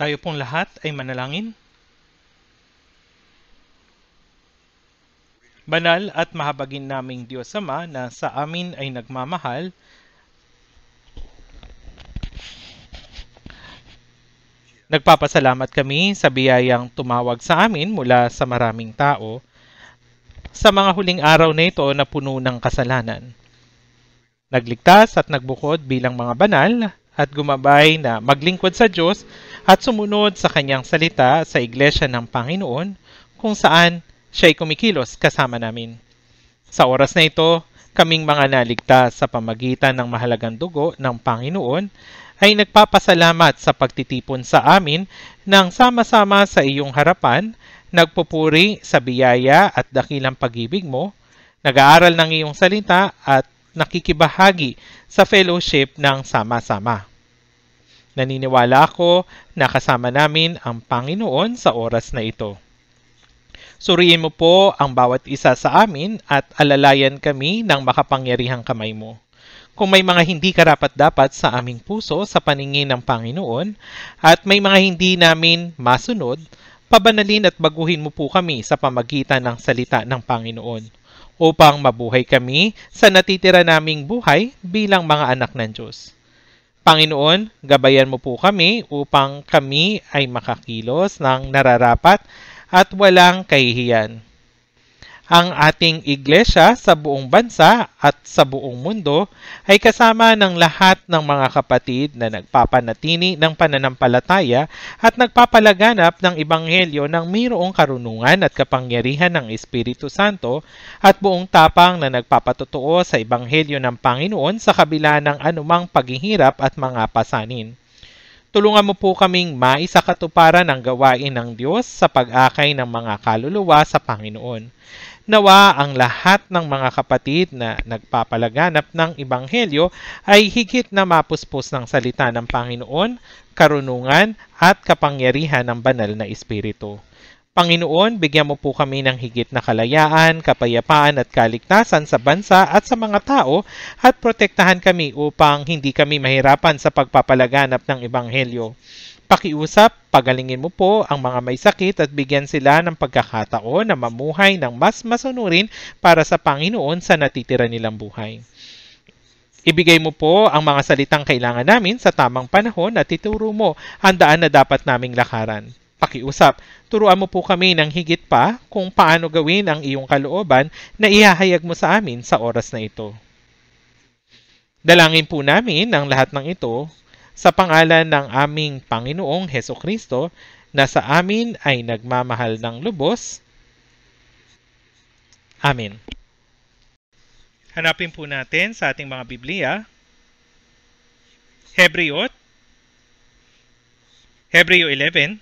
Tayo pong lahat ay manalangin. Banal at mahabagin naming Diyos Ama na sa amin ay nagmamahal, nagpapasalamat kami sa biyayang tumawag sa amin mula sa maraming tao sa mga huling araw na ito na puno ng kasalanan. Nagligtas at nagbukod bilang mga banal at gumabay na maglingkod sa Diyos at sumunod sa kanyang salita sa iglesia ng Panginoon kung saan siya ay kumikilos kasama namin. Sa oras na ito, kaming mga naligtas sa pamagitan ng mahalagang dugo ng Panginoon ay nagpapasalamat sa pagtitipon sa amin ng sama-sama sa iyong harapan, nagpupuri sa biyaya at dakilang pag-ibig mo, nag-aaral ng iyong salita at nakikibahagi sa fellowship ng sama-sama. Naniniwala ako na kasama namin ang Panginoon sa oras na ito. Suriin mo po ang bawat isa sa amin at alalayan kami ng makapangyarihang kamay mo. Kung may mga hindi karapat-dapat sa aming puso sa paningin ng Panginoon at may mga hindi namin masunod, pabanalin at baguhin mo po kami sa pamagitan ng salita ng Panginoon upang mabuhay kami sa natitira naming buhay bilang mga anak ng Diyos. Panginoon, gabayan mo po kami upang kami ay makakilos ng nararapat at walang kahihiyan. Ang ating iglesia sa buong bansa at sa buong mundo ay kasama ng lahat ng mga kapatid na nagpapanatini ng pananampalataya at nagpapalaganap ng ibanghelyo ng mayroong karunungan at kapangyarihan ng Espiritu Santo at buong tapang na nagpapatotoo sa ibanghelyo ng Panginoon sa kabila ng anumang paghihirap at mga pasanin. Tulungan mo po kaming maisakatuparan ang gawain ng Diyos sa pag-akay ng mga kaluluwa sa Panginoon. Nawa ang lahat ng mga kapatid na nagpapalaganap ng Ibanghelyo ay higit na mapuspos ng salita ng Panginoon, karunungan at kapangyarihan ng banal na Espiritu. Panginoon, bigyan mo po kami ng higit na kalayaan, kapayapaan at kaligtasan sa bansa at sa mga tao at protektahan kami upang hindi kami mahirapan sa pagpapalaganap ng Ebanghelyo. Pakiusap, pagalingin mo po ang mga may sakit at bigyan sila ng pagkakataon na mamuhay ng mas masunurin para sa Panginoon sa natitira nilang buhay. Ibigay mo po ang mga salitang kailangan namin sa tamang panahon at ituro mo ang daan na dapat naming lakaran. Pakiusap, turuan mo po kami ng higit pa kung paano gawin ang iyong kalooban na ihahayag mo sa amin sa oras na ito. Dalangin po namin ang lahat ng ito sa pangalan ng aming Panginoong Heso Kristo na sa amin ay nagmamahal ng lubos. Amen. Hanapin po natin sa ating mga Biblia. Hebreo Hebreo 11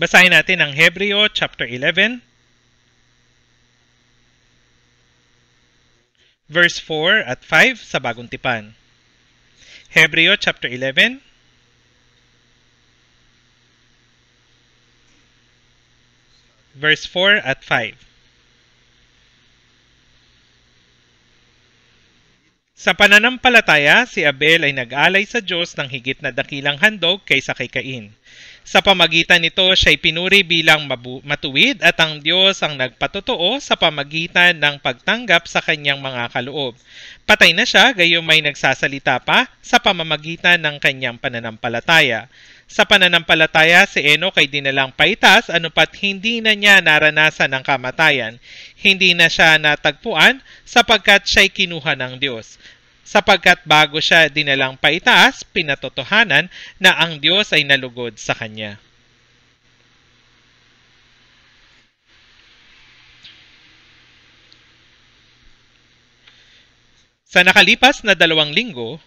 Basahin natin ang Hebreo chapter 11 verse 4 at 5 sa Bagong Tipan. Hebreo chapter 11 verse 4 at 5. Sa pananampalataya, si Abel ay nag-alay sa Diyos ng higit na dakilang handog kaysa kay Cain. Sa pamagitan nito, siya'y pinuri bilang mabu- matuwid at ang Diyos ang nagpatotoo sa pamagitan ng pagtanggap sa kanyang mga kaloob. Patay na siya, gayo may nagsasalita pa sa pamamagitan ng kanyang pananampalataya. Sa pananampalataya, si Eno kay dinalang paitas anupat hindi na niya naranasan ang kamatayan. Hindi na siya natagpuan sapagkat siya'y kinuha ng Diyos sapagkat bago siya dinalang paitaas, pinatotohanan na ang Diyos ay nalugod sa kanya. Sa nakalipas na dalawang linggo,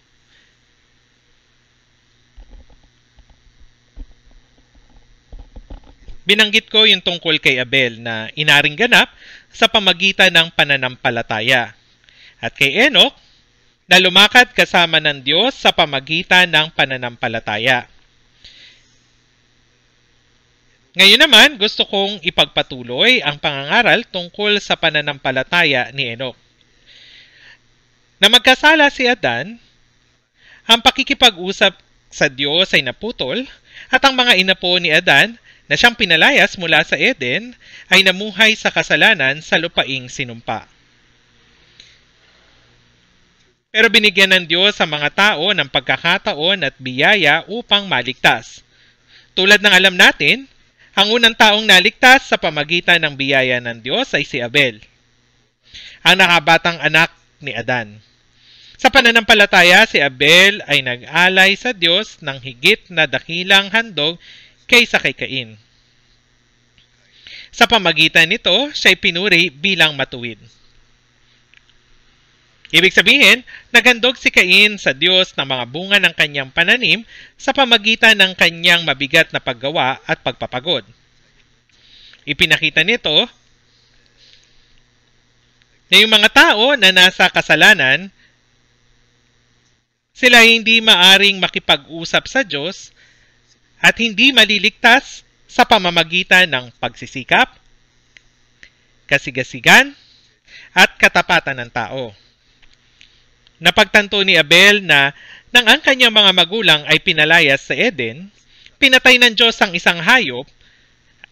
binanggit ko yung tungkol kay Abel na inaring ganap sa pamagitan ng pananampalataya. At kay Enoch, na lumakad kasama ng Diyos sa pamagitan ng pananampalataya. Ngayon naman, gusto kong ipagpatuloy ang pangangaral tungkol sa pananampalataya ni Enoch. Na magkasala si Adan, ang pakikipag-usap sa Diyos ay naputol at ang mga inapo ni Adan na siyang pinalayas mula sa Eden ay namuhay sa kasalanan sa lupaing sinumpa. Pero binigyan ng Diyos ang mga tao ng pagkakataon at biyaya upang maligtas. Tulad ng alam natin, ang unang taong naligtas sa pamagitan ng biyaya ng Diyos ay si Abel, ang nakabatang anak ni Adan. Sa pananampalataya, si Abel ay nag-alay sa Diyos ng higit na dakilang handog kaysa kay Cain. Sa pamagitan nito, siya'y pinuri bilang matuwid. Ibig sabihin, nagandog si Cain sa Diyos ng mga bunga ng kanyang pananim sa pamagitan ng kanyang mabigat na paggawa at pagpapagod. Ipinakita nito na yung mga tao na nasa kasalanan, sila hindi maaring makipag-usap sa Diyos at hindi maliligtas sa pamamagitan ng pagsisikap, kasigasigan, at katapatan ng tao. Napagtanto ni Abel na nang ang kanyang mga magulang ay pinalayas sa Eden, pinatay ng Diyos ang isang hayop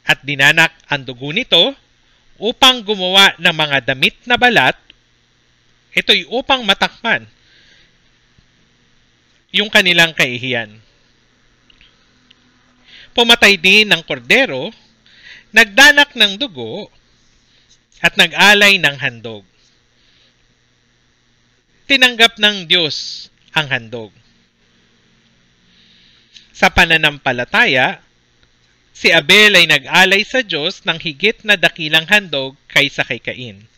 at dinanak ang dugo nito upang gumawa ng mga damit na balat, ito'y upang matakman yung kanilang kaihiyan. Pumatay din ng kordero, nagdanak ng dugo, at nag-alay ng handog tinanggap ng Diyos ang handog. Sa pananampalataya, si Abel ay nag-alay sa Diyos ng higit na dakilang handog kaysa kay Cain.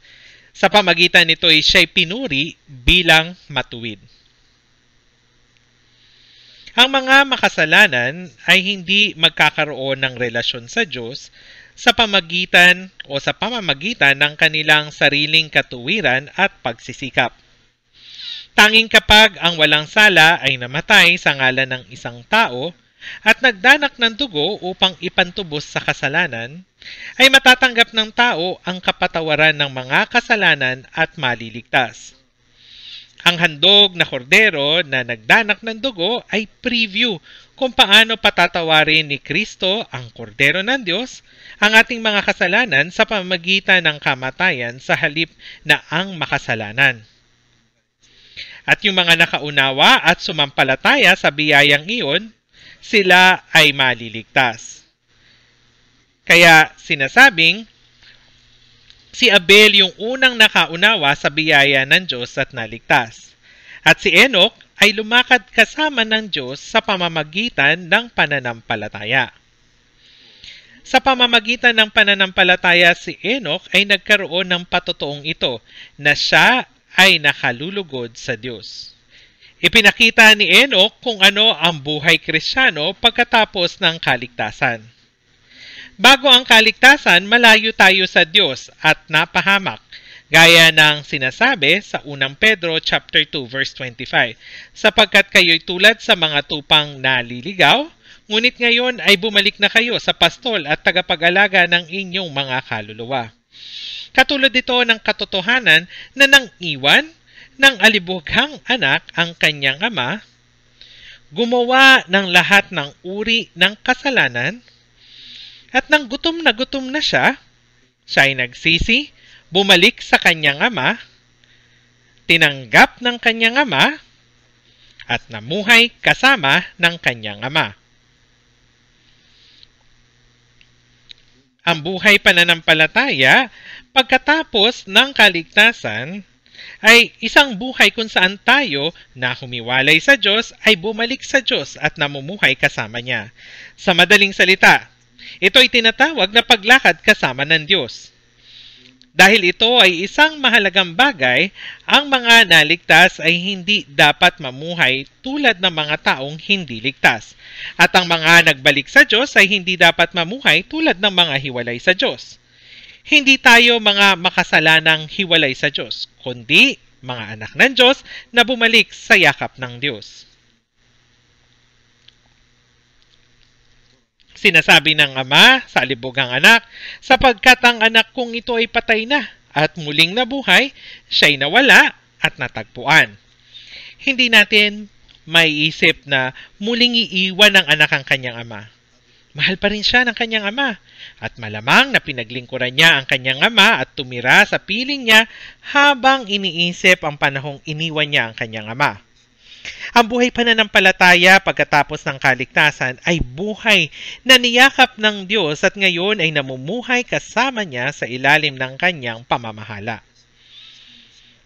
Sa pamagitan nito ay siya'y pinuri bilang matuwid. Ang mga makasalanan ay hindi magkakaroon ng relasyon sa Diyos sa pamagitan o sa pamamagitan ng kanilang sariling katuwiran at pagsisikap. Tanging kapag ang walang sala ay namatay sa ngalan ng isang tao at nagdanak ng dugo upang ipantubos sa kasalanan, ay matatanggap ng tao ang kapatawaran ng mga kasalanan at maliligtas. Ang handog na kordero na nagdanak ng dugo ay preview kung paano patatawarin ni Kristo ang kordero ng Diyos ang ating mga kasalanan sa pamagitan ng kamatayan sa halip na ang makasalanan. At yung mga nakaunawa at sumampalataya sa biyayang iyon, sila ay maliligtas. Kaya sinasabing, si Abel yung unang nakaunawa sa biyaya ng Diyos at naligtas. At si Enoch ay lumakad kasama ng Diyos sa pamamagitan ng pananampalataya. Sa pamamagitan ng pananampalataya, si Enoch ay nagkaroon ng patotoong ito na siya ay nakalulugod sa Diyos. Ipinakita ni Enoch kung ano ang buhay krisyano pagkatapos ng kaligtasan. Bago ang kaligtasan, malayo tayo sa Diyos at napahamak gaya ng sinasabi sa unang Pedro chapter 2 verse 25 sapagkat kayo'y tulad sa mga tupang naliligaw ngunit ngayon ay bumalik na kayo sa pastol at tagapag-alaga ng inyong mga kaluluwa Katulad ito ng katotohanan na nang iwan ng alibughang anak ang kanyang ama, gumawa ng lahat ng uri ng kasalanan, at nang gutom na gutom na siya, siya ay nagsisi, bumalik sa kanyang ama, tinanggap ng kanyang ama, at namuhay kasama ng kanyang ama. Ang buhay pananampalataya pagkatapos ng kaligtasan ay isang buhay kung saan tayo na humiwalay sa Diyos ay bumalik sa Diyos at namumuhay kasama niya. Sa madaling salita, ito ay tinatawag na paglakad kasama ng Diyos. Dahil ito ay isang mahalagang bagay, ang mga naligtas ay hindi dapat mamuhay tulad ng mga taong hindi ligtas. At ang mga nagbalik sa Diyos ay hindi dapat mamuhay tulad ng mga hiwalay sa Diyos hindi tayo mga makasalanang hiwalay sa Diyos, kundi mga anak ng Diyos na bumalik sa yakap ng Diyos. Sinasabi ng ama sa libugang anak, sapagkat ang anak kong ito ay patay na at muling nabuhay, siya'y nawala at natagpuan. Hindi natin may isip na muling iiwan ng anak ang kanyang ama. Mahal pa rin siya ng kanyang ama at malamang na pinaglingkuran niya ang kanyang ama at tumira sa piling niya habang iniisip ang panahong iniwan niya ang kanyang ama. Ang buhay pananampalataya pagkatapos ng kaligtasan ay buhay na niyakap ng Diyos at ngayon ay namumuhay kasama niya sa ilalim ng kanyang pamamahala.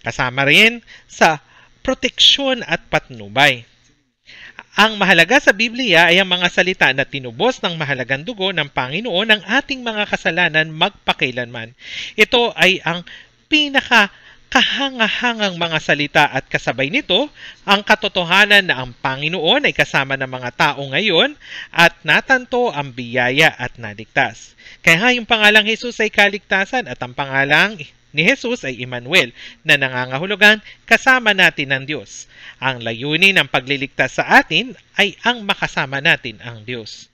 Kasama rin sa proteksyon at patnubay. Ang mahalaga sa Biblia ay ang mga salita na tinubos ng mahalagang dugo ng Panginoon ang ating mga kasalanan magpakailanman. Ito ay ang pinaka kahangahangang mga salita at kasabay nito ang katotohanan na ang Panginoon ay kasama ng mga tao ngayon at natanto ang biyaya at naligtas. Kaya yung pangalang Hesus ay kaligtasan at ang pangalang ni Jesus ay Emmanuel na nangangahulugan kasama natin ang Diyos. Ang layunin ng pagliligtas sa atin ay ang makasama natin ang Diyos.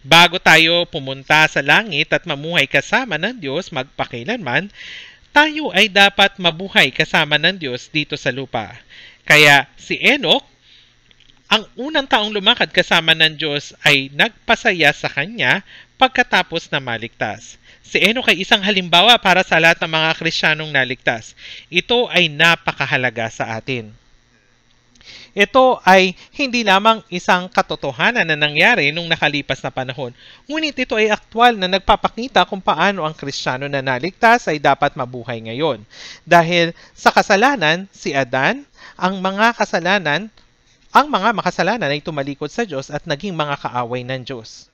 Bago tayo pumunta sa langit at mamuhay kasama ng Diyos magpakilanman, tayo ay dapat mabuhay kasama ng Diyos dito sa lupa. Kaya si Enoch ang unang taong lumakad kasama ng Diyos ay nagpasaya sa kanya pagkatapos na maligtas. Si Enoch ay isang halimbawa para sa lahat ng mga Krisyanong naligtas. Ito ay napakahalaga sa atin. Ito ay hindi lamang isang katotohanan na nangyari nung nakalipas na panahon, ngunit ito ay aktwal na nagpapakita kung paano ang Krisyano na naligtas ay dapat mabuhay ngayon. Dahil sa kasalanan, si Adan, ang mga kasalanan, ang mga makasalanan ay tumalikod sa Diyos at naging mga kaaway ng Diyos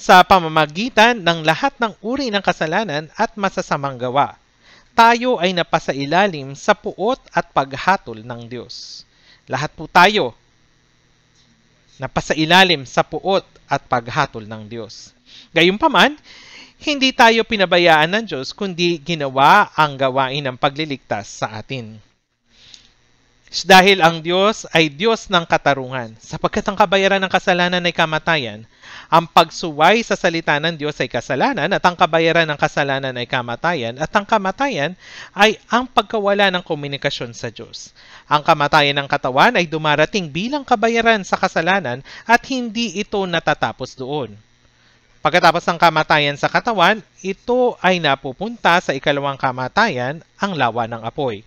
sa pamamagitan ng lahat ng uri ng kasalanan at masasamang gawa. Tayo ay napasailalim sa puot at paghatol ng Diyos. Lahat po tayo napasailalim sa puot at paghatol ng Diyos. Gayunpaman, hindi tayo pinabayaan ng Diyos kundi ginawa ang gawain ng pagliligtas sa atin. Dahil ang Diyos ay Diyos ng katarungan, sapagkat ang kabayaran ng kasalanan ay kamatayan, ang pagsuway sa salita ng Diyos ay kasalanan at ang kabayaran ng kasalanan ay kamatayan at ang kamatayan ay ang pagkawala ng komunikasyon sa Diyos. Ang kamatayan ng katawan ay dumarating bilang kabayaran sa kasalanan at hindi ito natatapos doon. Pagkatapos ng kamatayan sa katawan, ito ay napupunta sa ikalawang kamatayan, ang lawa ng apoy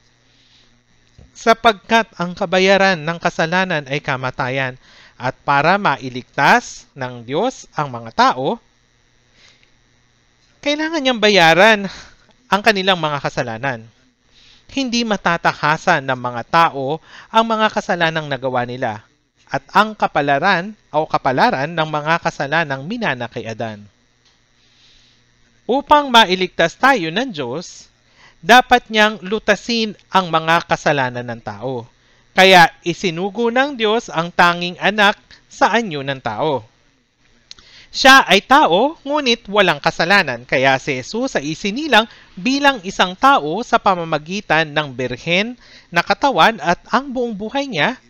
sapagkat ang kabayaran ng kasalanan ay kamatayan at para mailigtas ng Diyos ang mga tao, kailangan niyang bayaran ang kanilang mga kasalanan. Hindi matatakasan ng mga tao ang mga kasalanang nagawa nila at ang kapalaran o kapalaran ng mga kasalanang minana kay Adan. Upang mailigtas tayo ng Diyos, dapat niyang lutasin ang mga kasalanan ng tao. Kaya isinugo ng Diyos ang tanging anak sa anyo ng tao. Siya ay tao, ngunit walang kasalanan, kaya si Jesus ay isinilang bilang isang tao sa pamamagitan ng birhen na katawan at ang buong buhay niya,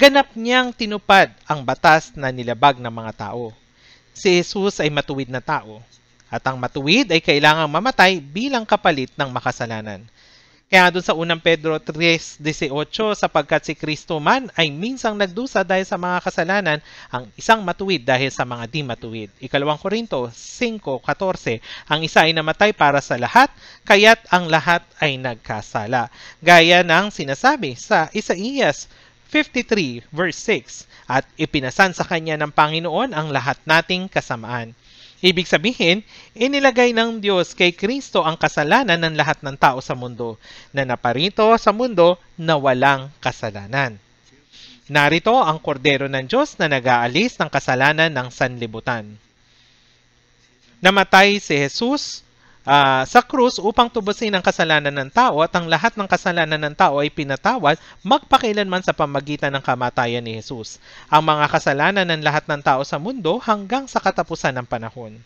ganap niyang tinupad ang batas na nilabag ng mga tao. Si Jesus ay matuwid na tao. At ang matuwid ay kailangang mamatay bilang kapalit ng makasalanan. Kaya doon sa unang Pedro 3.18, sapagkat si Kristo man ay minsang nagdusa dahil sa mga kasalanan, ang isang matuwid dahil sa mga di matuwid. Ikalawang Korinto 5.14, ang isa ay namatay para sa lahat, kaya't ang lahat ay nagkasala. Gaya ng sinasabi sa Isaías 53 verse 6, at ipinasan sa kanya ng Panginoon ang lahat nating kasamaan. Ibig sabihin, inilagay ng Diyos kay Kristo ang kasalanan ng lahat ng tao sa mundo na naparito sa mundo na walang kasalanan. Narito ang kordero ng Diyos na nag-aalis ng kasalanan ng sanlibutan. Namatay si Jesus uh, sa krus upang tubusin ang kasalanan ng tao at ang lahat ng kasalanan ng tao ay pinatawad magpakailanman sa pamagitan ng kamatayan ni Jesus. Ang mga kasalanan ng lahat ng tao sa mundo hanggang sa katapusan ng panahon.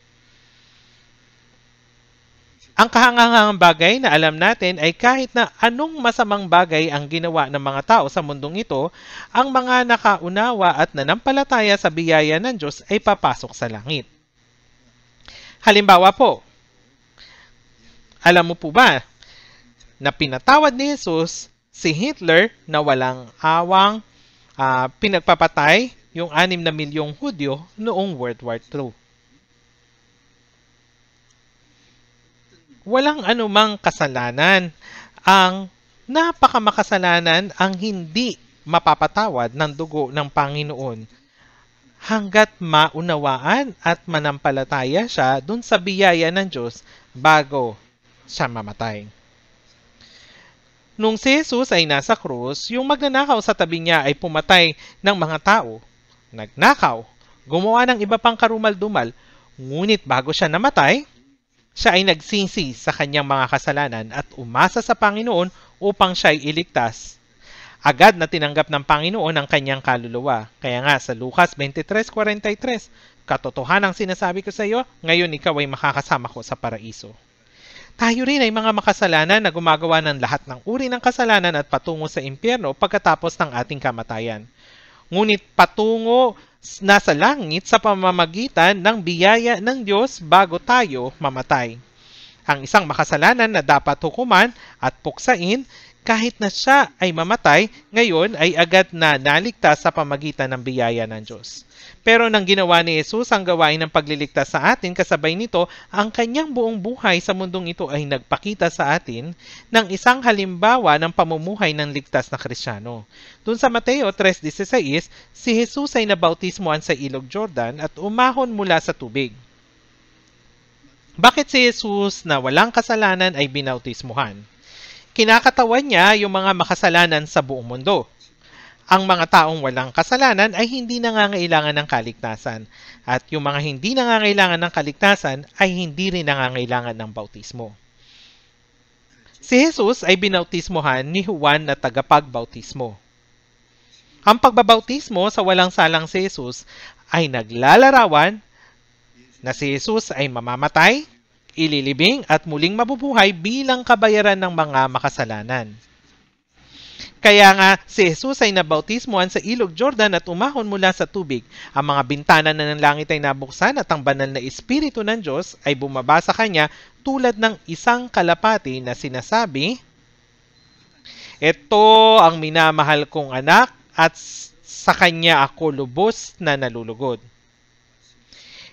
Ang kahangangang bagay na alam natin ay kahit na anong masamang bagay ang ginawa ng mga tao sa mundong ito, ang mga nakaunawa at nanampalataya sa biyaya ng Diyos ay papasok sa langit. Halimbawa po, alam mo po ba na pinatawad ni Jesus si Hitler na walang awang uh, pinagpapatay yung 6 na milyong Hudyo noong World War II? Walang anumang kasalanan ang napakamakasalanan ang hindi mapapatawad ng dugo ng Panginoon hanggat maunawaan at manampalataya siya dun sa biyaya ng Diyos bago siya mamatay. Nung si Jesus ay nasa krus, yung magnanakaw sa tabi niya ay pumatay ng mga tao. Nagnakaw, gumawa ng iba pang karumal-dumal, ngunit bago siya namatay, siya ay nagsisi sa kanyang mga kasalanan at umasa sa Panginoon upang siya ay iligtas. Agad na tinanggap ng Panginoon ang kanyang kaluluwa. Kaya nga sa Lucas 23.43, katotohanan ang sinasabi ko sa iyo, ngayon ikaw ay makakasama ko sa paraiso. Tayo rin ay mga makasalanan na gumagawa ng lahat ng uri ng kasalanan at patungo sa impyerno pagkatapos ng ating kamatayan. Ngunit patungo na sa langit sa pamamagitan ng biyaya ng Diyos bago tayo mamatay. Ang isang makasalanan na dapat hukuman at puksain kahit na siya ay mamatay, ngayon ay agad na naligtas sa pamagitan ng biyaya ng Diyos. Pero nang ginawa ni Jesus ang gawain ng pagliligtas sa atin, kasabay nito, ang kanyang buong buhay sa mundong ito ay nagpakita sa atin ng isang halimbawa ng pamumuhay ng ligtas na Krisyano. Doon sa Mateo 3.16, si Jesus ay nabautismoan sa ilog Jordan at umahon mula sa tubig. Bakit si Jesus na walang kasalanan ay binautismuhan? Kinakatawan niya yung mga makasalanan sa buong mundo. Ang mga taong walang kasalanan ay hindi nangangailangan ng kaligtasan at yung mga hindi nangangailangan ng kaligtasan ay hindi rin nangangailangan ng bautismo. Si Jesus ay binautismohan ni Juan na tagapagbautismo. Ang pagbabautismo sa walang salang si Jesus ay naglalarawan na si Jesus ay mamamatay, ililibing at muling mabubuhay bilang kabayaran ng mga makasalanan. Kaya nga, si Jesus ay nabautismuan sa ilog Jordan at umahon mula sa tubig. Ang mga bintana na ng langit ay nabuksan at ang banal na Espiritu ng Diyos ay bumaba sa kanya tulad ng isang kalapati na sinasabi, Ito ang minamahal kong anak at sa kanya ako lubos na nalulugod.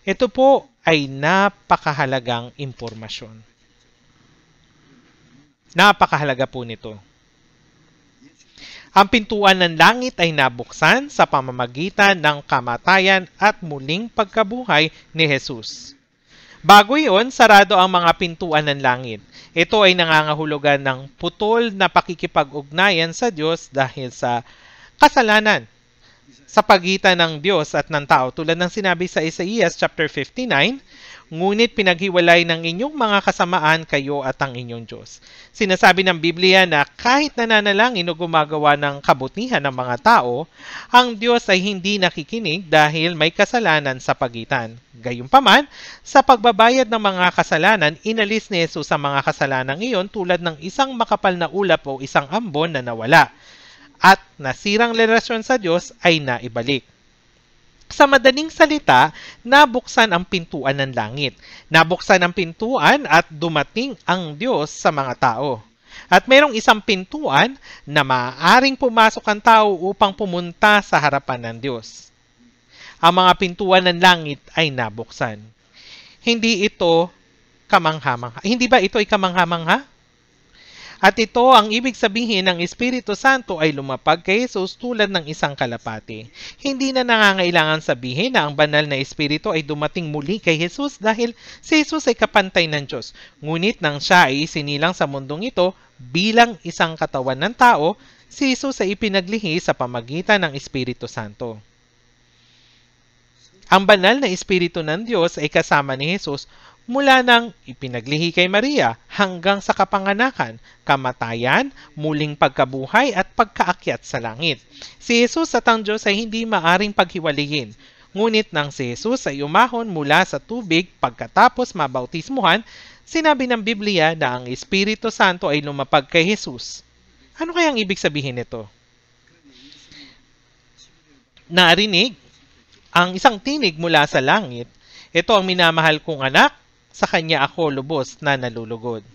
Ito po ay napakahalagang impormasyon. Napakahalaga po nito. Ang pintuan ng langit ay nabuksan sa pamamagitan ng kamatayan at muling pagkabuhay ni Jesus. Bago iyon, sarado ang mga pintuan ng langit. Ito ay nangangahulugan ng putol na pakikipag-ugnayan sa Diyos dahil sa kasalanan sa pagitan ng Diyos at ng tao tulad ng sinabi sa Isaiah chapter 59, ngunit pinaghiwalay ng inyong mga kasamaan kayo at ang inyong Diyos. Sinasabi ng Biblia na kahit nananalangin o gumagawa ng kabutihan ng mga tao, ang Diyos ay hindi nakikinig dahil may kasalanan sa pagitan. Gayunpaman, sa pagbabayad ng mga kasalanan, inalis ni Jesus ang mga kasalanang iyon tulad ng isang makapal na ulap o isang ambon na nawala at nasirang relasyon sa Diyos ay naibalik. Sa madaling salita, nabuksan ang pintuan ng langit. Nabuksan ang pintuan at dumating ang Diyos sa mga tao. At mayroong isang pintuan na maaaring pumasok ang tao upang pumunta sa harapan ng Diyos. Ang mga pintuan ng langit ay nabuksan. Hindi ito kamangha-mangha. Hindi ba ito ay kamangha-mangha? At ito ang ibig sabihin ng Espiritu Santo ay lumapag kay Jesus tulad ng isang kalapati. Hindi na nangangailangan sabihin na ang banal na Espiritu ay dumating muli kay Jesus dahil si Jesus ay kapantay ng Diyos. Ngunit nang siya ay isinilang sa mundong ito bilang isang katawan ng tao, si Jesus ay ipinaglihi sa pamagitan ng Espiritu Santo. Ang banal na Espiritu ng Diyos ay kasama ni Jesus mula nang ipinaglihi kay Maria hanggang sa kapanganakan, kamatayan, muling pagkabuhay at pagkaakyat sa langit. Si Jesus at ang Diyos ay hindi maaring paghiwalayin. Ngunit nang si Jesus ay umahon mula sa tubig pagkatapos mabautismuhan, sinabi ng Biblia na ang Espiritu Santo ay lumapag kay Jesus. Ano kaya ang ibig sabihin nito? Narinig ang isang tinig mula sa langit, ito ang minamahal kong anak, sa kanya ako lubos na nalulugod.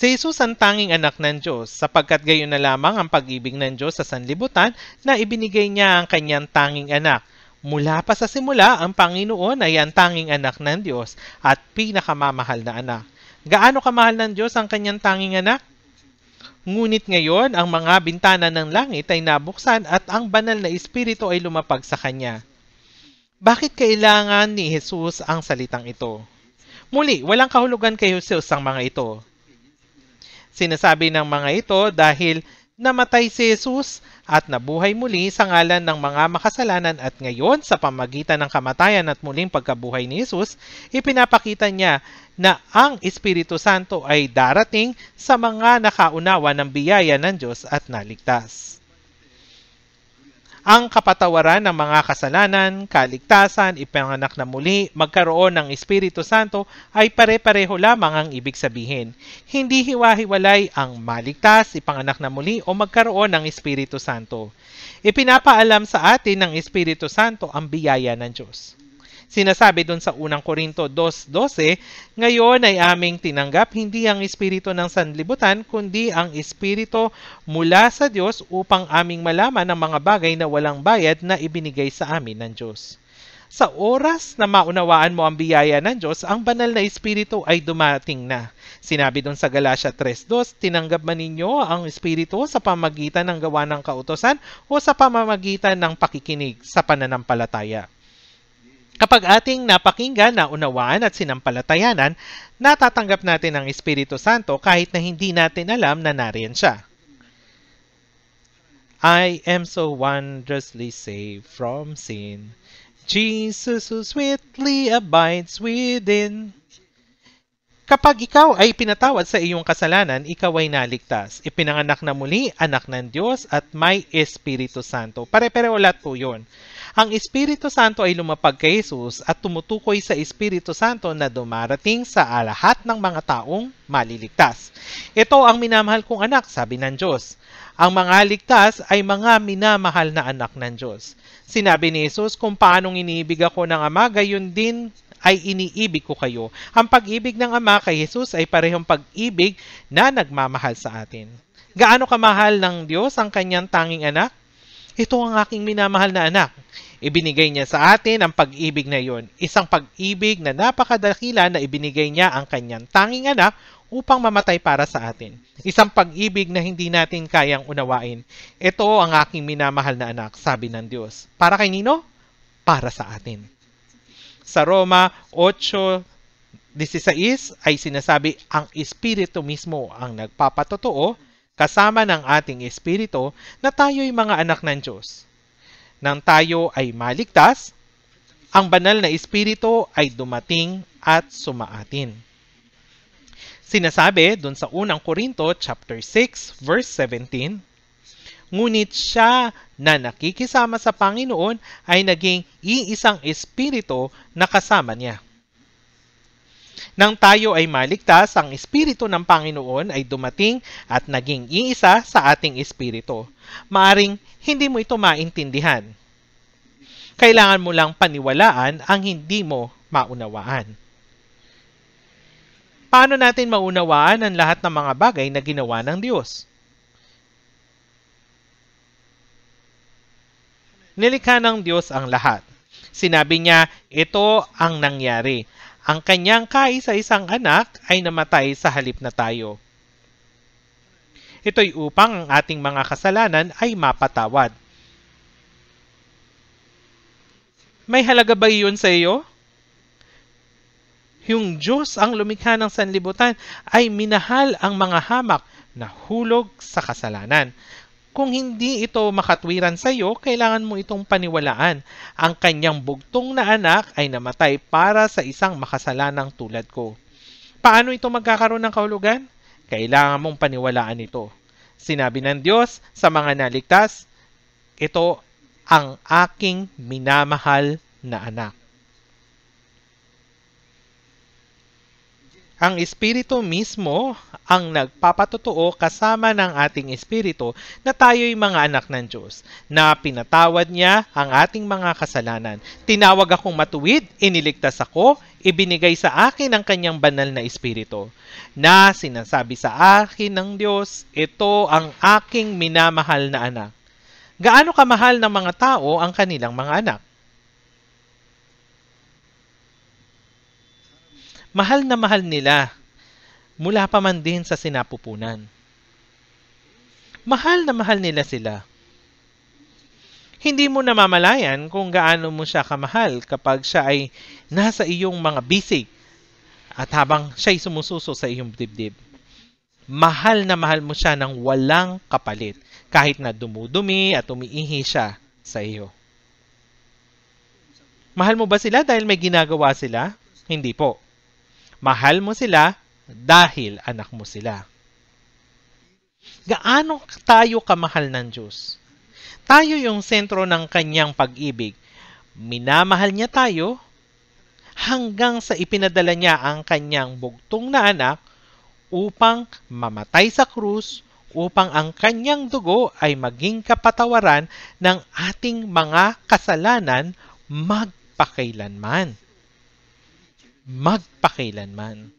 Si Jesus ang tanging anak ng Diyos sapagkat gayon na lamang ang pag-ibig ng Diyos sa sanlibutan na ibinigay niya ang kanyang tanging anak. Mula pa sa simula, ang Panginoon ay ang tanging anak ng Diyos at pinakamamahal na anak. Gaano kamahal ng Diyos ang kanyang tanging anak? Ngunit ngayon, ang mga bintana ng langit ay nabuksan at ang banal na espiritu ay lumapag sa kanya. Bakit kailangan ni Jesus ang salitang ito? Muli, walang kahulugan kay Jesus ang mga ito. Sinasabi ng mga ito dahil namatay si Jesus at nabuhay muli sa ngalan ng mga makasalanan at ngayon sa pamagitan ng kamatayan at muling pagkabuhay ni Jesus, ipinapakita niya na ang Espiritu Santo ay darating sa mga nakaunawa ng biyaya ng Diyos at naligtas ang kapatawaran ng mga kasalanan, kaligtasan, ipanganak na muli, magkaroon ng Espiritu Santo ay pare-pareho lamang ang ibig sabihin. Hindi hiwa-hiwalay ang maligtas, ipanganak na muli o magkaroon ng Espiritu Santo. Ipinapaalam sa atin ng Espiritu Santo ang biyaya ng Diyos. Sinasabi doon sa unang Korinto 2.12, Ngayon ay aming tinanggap hindi ang Espiritu ng Sanlibutan, kundi ang Espiritu mula sa Diyos upang aming malaman ang mga bagay na walang bayad na ibinigay sa amin ng Diyos. Sa oras na maunawaan mo ang biyaya ng Diyos, ang banal na Espiritu ay dumating na. Sinabi doon sa Galatia 3.2, Tinanggap man ninyo ang Espiritu sa pamagitan ng gawa ng kautosan o sa pamamagitan ng pakikinig sa pananampalataya. Kapag ating napakinggan, na naunawaan at sinampalatayanan, natatanggap natin ang Espiritu Santo kahit na hindi natin alam na nariyan siya. I am so wondrously saved from sin. Jesus who sweetly abides within. Kapag ikaw ay pinatawad sa iyong kasalanan, ikaw ay naligtas. Ipinanganak na muli, anak ng Diyos at may Espiritu Santo. Pare-pareho lahat po yun. Ang Espiritu Santo ay lumapag kay Jesus at tumutukoy sa Espiritu Santo na dumarating sa lahat ng mga taong maliligtas. Ito ang minamahal kong anak, sabi ng Diyos. Ang mga ligtas ay mga minamahal na anak ng Diyos. Sinabi ni Jesus kung paanong iniibig ako ng Ama, gayon din ay iniibig ko kayo. Ang pag-ibig ng Ama kay Jesus ay parehong pag-ibig na nagmamahal sa atin. Gaano kamahal ng Diyos ang kanyang tanging anak? Ito ang aking minamahal na anak. Ibinigay niya sa atin ang pag-ibig na iyon, isang pag-ibig na napakadakila na ibinigay niya ang kanyang tanging anak upang mamatay para sa atin. Isang pag-ibig na hindi natin kayang unawain. Ito ang aking minamahal na anak, sabi ng Diyos. Para kay Nino? Para sa atin. Sa Roma 8.16 ay sinasabi, ang Espiritu mismo ang nagpapatotoo kasama ng ating Espiritu na tayo'y mga anak ng Diyos. Nang tayo ay maligtas, ang banal na Espiritu ay dumating at sumaatin. Sinasabi doon sa unang Korinto chapter 6 verse 17, Ngunit siya na nakikisama sa Panginoon ay naging iisang espiritu na kasama niya. Nang tayo ay maligtas, ang Espiritu ng Panginoon ay dumating at naging iisa sa ating Espiritu. Maaring hindi mo ito maintindihan. Kailangan mo lang paniwalaan ang hindi mo maunawaan. Paano natin maunawaan ang lahat ng mga bagay na ginawa ng Diyos? Nilikha ng Diyos ang lahat. Sinabi niya, ito ang nangyari ang kanyang kaisa-isang anak ay namatay sa halip na tayo. Ito'y upang ang ating mga kasalanan ay mapatawad. May halaga ba iyon sa iyo? Yung Diyos ang lumikha ng sanlibutan ay minahal ang mga hamak na hulog sa kasalanan. Kung hindi ito makatwiran sa iyo, kailangan mo itong paniwalaan. Ang kanyang bugtong na anak ay namatay para sa isang makasalanang tulad ko. Paano ito magkakaroon ng kahulugan? Kailangan mong paniwalaan ito. Sinabi ng Diyos sa mga naligtas, ito ang aking minamahal na anak. Ang Espiritu mismo ang nagpapatotoo kasama ng ating Espiritu na tayo'y mga anak ng Diyos, na pinatawad niya ang ating mga kasalanan. Tinawag akong matuwid, iniligtas ako, ibinigay sa akin ang kanyang banal na Espiritu, na sinasabi sa akin ng Diyos, ito ang aking minamahal na anak. Gaano kamahal ng mga tao ang kanilang mga anak? mahal na mahal nila mula pa man din sa sinapupunan. Mahal na mahal nila sila. Hindi mo namamalayan kung gaano mo siya kamahal kapag siya ay nasa iyong mga bisig at habang siya ay sumususo sa iyong dibdib. Mahal na mahal mo siya ng walang kapalit kahit na dumudumi at umiihi siya sa iyo. Mahal mo ba sila dahil may ginagawa sila? Hindi po Mahal mo sila dahil anak mo sila. Gaano tayo kamahal ng Diyos? Tayo yung sentro ng kanyang pag-ibig. Minamahal niya tayo hanggang sa ipinadala niya ang kanyang bugtong na anak upang mamatay sa krus upang ang kanyang dugo ay maging kapatawaran ng ating mga kasalanan magpakailanman magpakailanman.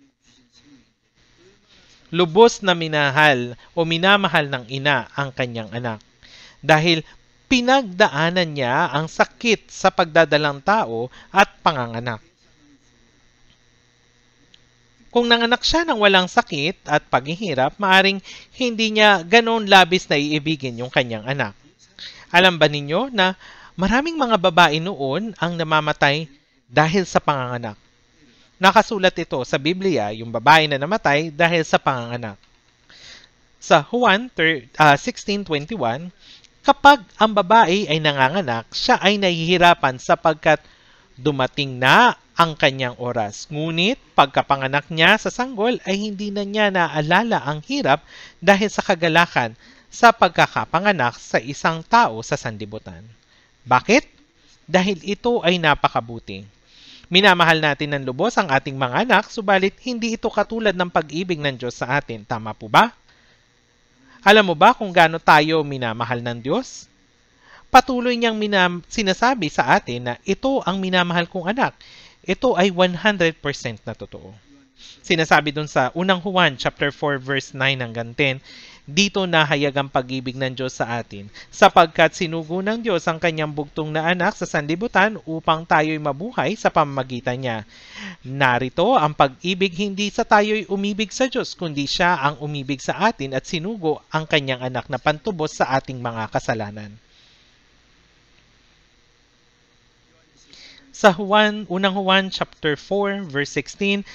Lubos na minahal o minamahal ng ina ang kanyang anak dahil pinagdaanan niya ang sakit sa pagdadalang tao at panganganak. Kung nanganak siya ng walang sakit at paghihirap, maaring hindi niya ganoon labis na iibigin yung kanyang anak. Alam ba ninyo na maraming mga babae noon ang namamatay dahil sa panganganak? Nakasulat ito sa Biblia yung babae na namatay dahil sa panganganak. Sa Juan uh, ah, 16.21, kapag ang babae ay nanganganak, siya ay nahihirapan sapagkat dumating na ang kanyang oras. Ngunit pagkapanganak niya sa sanggol ay hindi na niya naalala ang hirap dahil sa kagalakan sa pagkakapanganak sa isang tao sa sandibutan. Bakit? Dahil ito ay napakabuti. Minamahal natin ng lubos ang ating mga anak, subalit hindi ito katulad ng pag-ibig ng Diyos sa atin. Tama po ba? Alam mo ba kung gaano tayo minamahal ng Diyos? Patuloy niyang minam- sinasabi sa atin na ito ang minamahal kong anak. Ito ay 100% na totoo. Sinasabi doon sa unang Juan chapter 4 verse 9 hanggang 10, dito nahayag ang pag-ibig ng Diyos sa atin, sapagkat sinugo ng Diyos ang kanyang bugtong na anak sa sanlibutan upang tayo'y mabuhay sa pamamagitan niya. Narito ang pag-ibig hindi sa tayo'y umibig sa Diyos, kundi siya ang umibig sa atin at sinugo ang kanyang anak na pantubos sa ating mga kasalanan. sa Juan, unang Juan chapter 4 verse 16,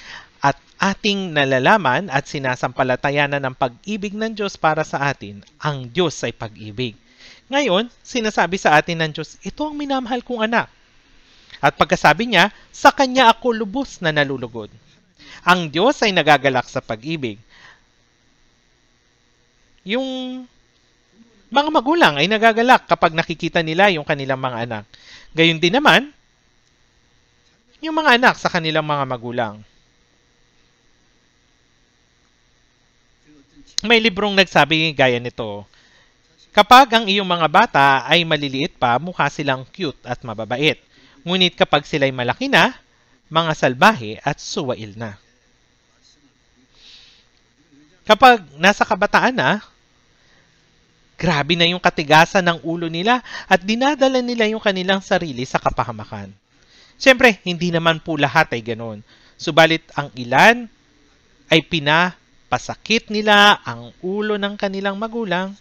at ating nalalaman at sinasampalatayanan ng pag-ibig ng Diyos para sa atin, ang Diyos ay pag-ibig. Ngayon, sinasabi sa atin ng Diyos, ito ang minamahal kong anak. At pagkasabi niya, sa kanya ako lubos na nalulugod. Ang Diyos ay nagagalak sa pag-ibig. Yung mga magulang ay nagagalak kapag nakikita nila yung kanilang mga anak. Gayun din naman, yung mga anak sa kanilang mga magulang. may librong nagsabi gaya nito, Kapag ang iyong mga bata ay maliliit pa, mukha silang cute at mababait. Ngunit kapag sila'y malaki na, mga salbahe at suwail na. Kapag nasa kabataan na, grabe na yung katigasan ng ulo nila at dinadala nila yung kanilang sarili sa kapahamakan. Siyempre, hindi naman po lahat ay ganoon. Subalit ang ilan ay pina pasakit nila ang ulo ng kanilang magulang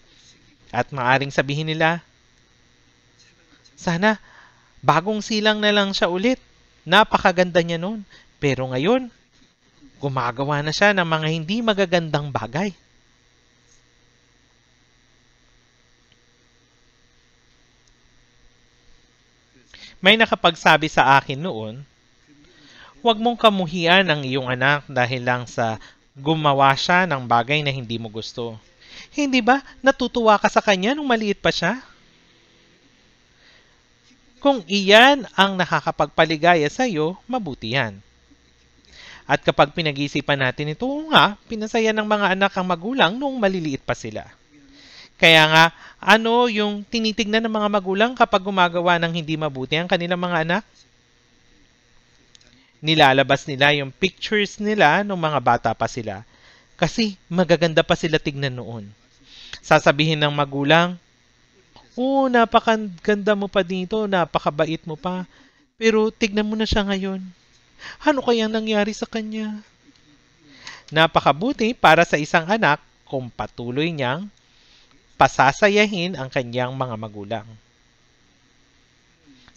at maaring sabihin nila, Sana, bagong silang na lang siya ulit. Napakaganda niya noon. Pero ngayon, gumagawa na siya ng mga hindi magagandang bagay. May nakapagsabi sa akin noon, huwag mong kamuhian ang iyong anak dahil lang sa Gumawa siya ng bagay na hindi mo gusto. Hindi ba natutuwa ka sa kanya nung maliit pa siya? Kung iyan ang nakakapagpaligaya sa iyo, mabuti yan. At kapag pinag-iisipan natin ito, nga, pinasaya ng mga anak ang magulang noong maliliit pa sila. Kaya nga, ano yung tinitignan ng mga magulang kapag gumagawa ng hindi mabuti ang kanilang mga anak? nilalabas nila yung pictures nila nung mga bata pa sila. Kasi magaganda pa sila tignan noon. Sasabihin ng magulang, oh, napakaganda mo pa dito, napakabait mo pa. Pero tignan mo na siya ngayon. Ano kaya nangyari sa kanya? Napakabuti para sa isang anak kung patuloy niyang pasasayahin ang kanyang mga magulang.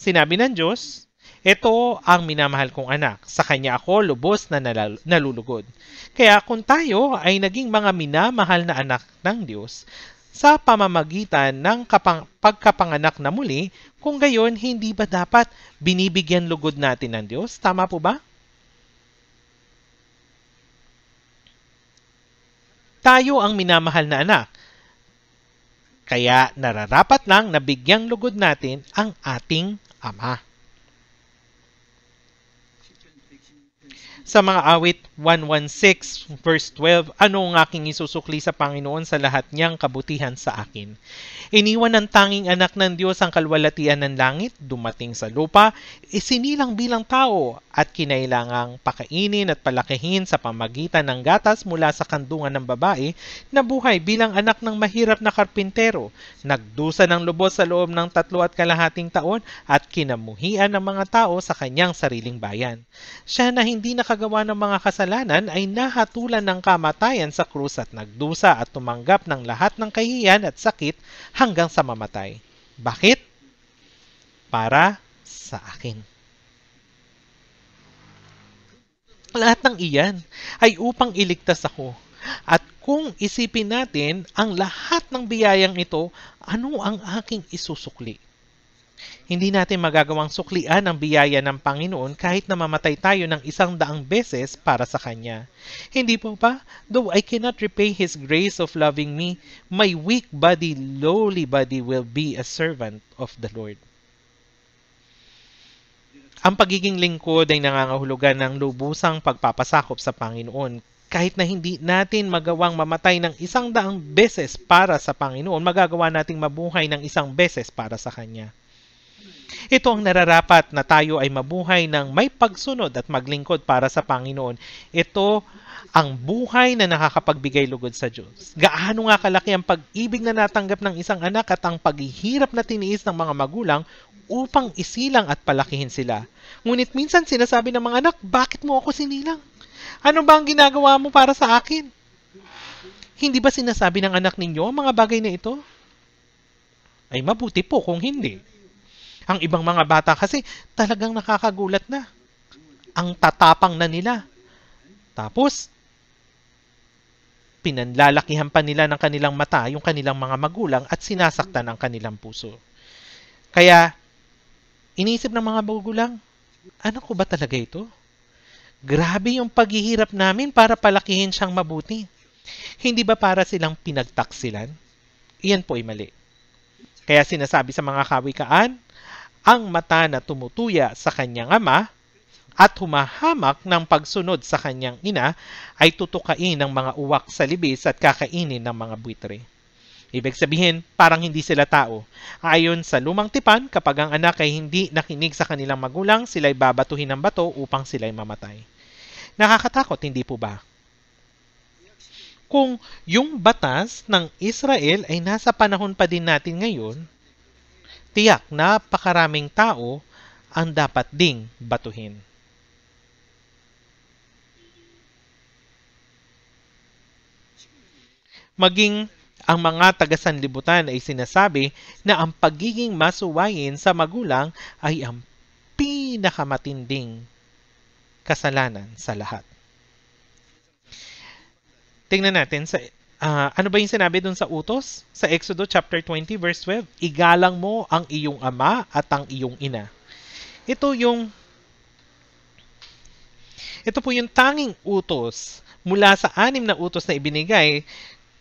Sinabi ng Diyos, ito ang minamahal kong anak. Sa kanya ako lubos na nalulugod. Kaya kung tayo ay naging mga minamahal na anak ng Diyos, sa pamamagitan ng kapang, pagkapanganak na muli, kung gayon hindi ba dapat binibigyan lugod natin ng Diyos? Tama po ba? Tayo ang minamahal na anak. Kaya nararapat lang na bigyang lugod natin ang ating Ama. sa mga awit 116 verse 12, Ano ang aking isusukli sa Panginoon sa lahat niyang kabutihan sa akin? Iniwan ng tanging anak ng Diyos ang kalwalatian ng langit, dumating sa lupa, isinilang bilang tao at kinailangang pakainin at palakihin sa pamagitan ng gatas mula sa kandungan ng babae na buhay bilang anak ng mahirap na karpintero. Nagdusa ng lubos sa loob ng tatlo at kalahating taon at kinamuhian ng mga tao sa kanyang sariling bayan. Siya na hindi nakagawa ng mga kasalanan kasalanan ay nahatulan ng kamatayan sa krus at nagdusa at tumanggap ng lahat ng kahihiyan at sakit hanggang sa mamatay. Bakit? Para sa akin. Lahat ng iyan ay upang iligtas ako. At kung isipin natin ang lahat ng biyayang ito, ano ang aking isusukli? Hindi natin magagawang suklian ang biyaya ng Panginoon kahit na mamatay tayo ng isang daang beses para sa Kanya. Hindi po ba? Though I cannot repay His grace of loving me, my weak body, lowly body will be a servant of the Lord. Ang pagiging lingkod ay nangangahulugan ng lubusang pagpapasakop sa Panginoon kahit na hindi natin magawang mamatay ng isang daang beses para sa Panginoon, magagawa nating mabuhay ng isang beses para sa Kanya. Ito ang nararapat na tayo ay mabuhay ng may pagsunod at maglingkod para sa Panginoon. Ito ang buhay na nakakapagbigay lugod sa Diyos. Gaano nga kalaki ang pag-ibig na natanggap ng isang anak at ang paghihirap na tiniis ng mga magulang upang isilang at palakihin sila. Ngunit minsan sinasabi ng mga anak, bakit mo ako sinilang? Ano ba ang ginagawa mo para sa akin? Hindi ba sinasabi ng anak ninyo ang mga bagay na ito? Ay mabuti po kung hindi ang ibang mga bata kasi talagang nakakagulat na. Ang tatapang na nila. Tapos, pinanlalakihan pa nila ng kanilang mata yung kanilang mga magulang at sinasaktan ang kanilang puso. Kaya, iniisip ng mga magulang, ano ko ba talaga ito? Grabe yung paghihirap namin para palakihin siyang mabuti. Hindi ba para silang pinagtaksilan? Iyan po ay mali. Kaya sinasabi sa mga kawikaan, ang mata na tumutuya sa kanyang ama at humahamak ng pagsunod sa kanyang ina ay tutukain ng mga uwak sa libis at kakainin ng mga buitre. Ibig sabihin, parang hindi sila tao. Ayon sa lumang tipan, kapag ang anak ay hindi nakinig sa kanilang magulang, sila'y babatuhin ng bato upang sila'y mamatay. Nakakatakot, hindi po ba? Kung yung batas ng Israel ay nasa panahon pa din natin ngayon, tiyak na napakaraming tao ang dapat ding batuhin. Maging ang mga tagasanlibutan ay sinasabi na ang pagiging masuwayin sa magulang ay ang pinakamatinding kasalanan sa lahat. Tingnan natin sa uh, ano ba yung sinabi dun sa utos? Sa Exodus chapter 20 verse 12, igalang mo ang iyong ama at ang iyong ina. Ito yung Ito po yung tanging utos mula sa anim na utos na ibinigay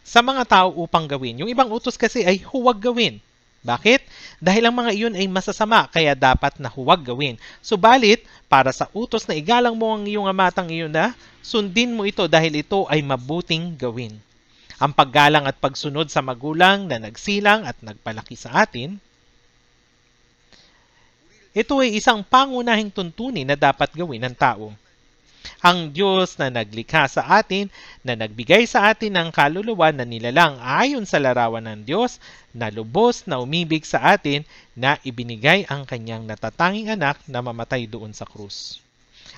sa mga tao upang gawin. Yung ibang utos kasi ay huwag gawin. Bakit? Dahil ang mga iyon ay masasama kaya dapat na huwag gawin. Subalit, para sa utos na igalang mo ang iyong ama at ang na, sundin mo ito dahil ito ay mabuting gawin ang paggalang at pagsunod sa magulang na nagsilang at nagpalaki sa atin, ito ay isang pangunahing tuntunin na dapat gawin ng tao. Ang Diyos na naglikha sa atin, na nagbigay sa atin ng kaluluwa na nilalang ayon sa larawan ng Diyos, na lubos na umibig sa atin na ibinigay ang kanyang natatanging anak na mamatay doon sa krus.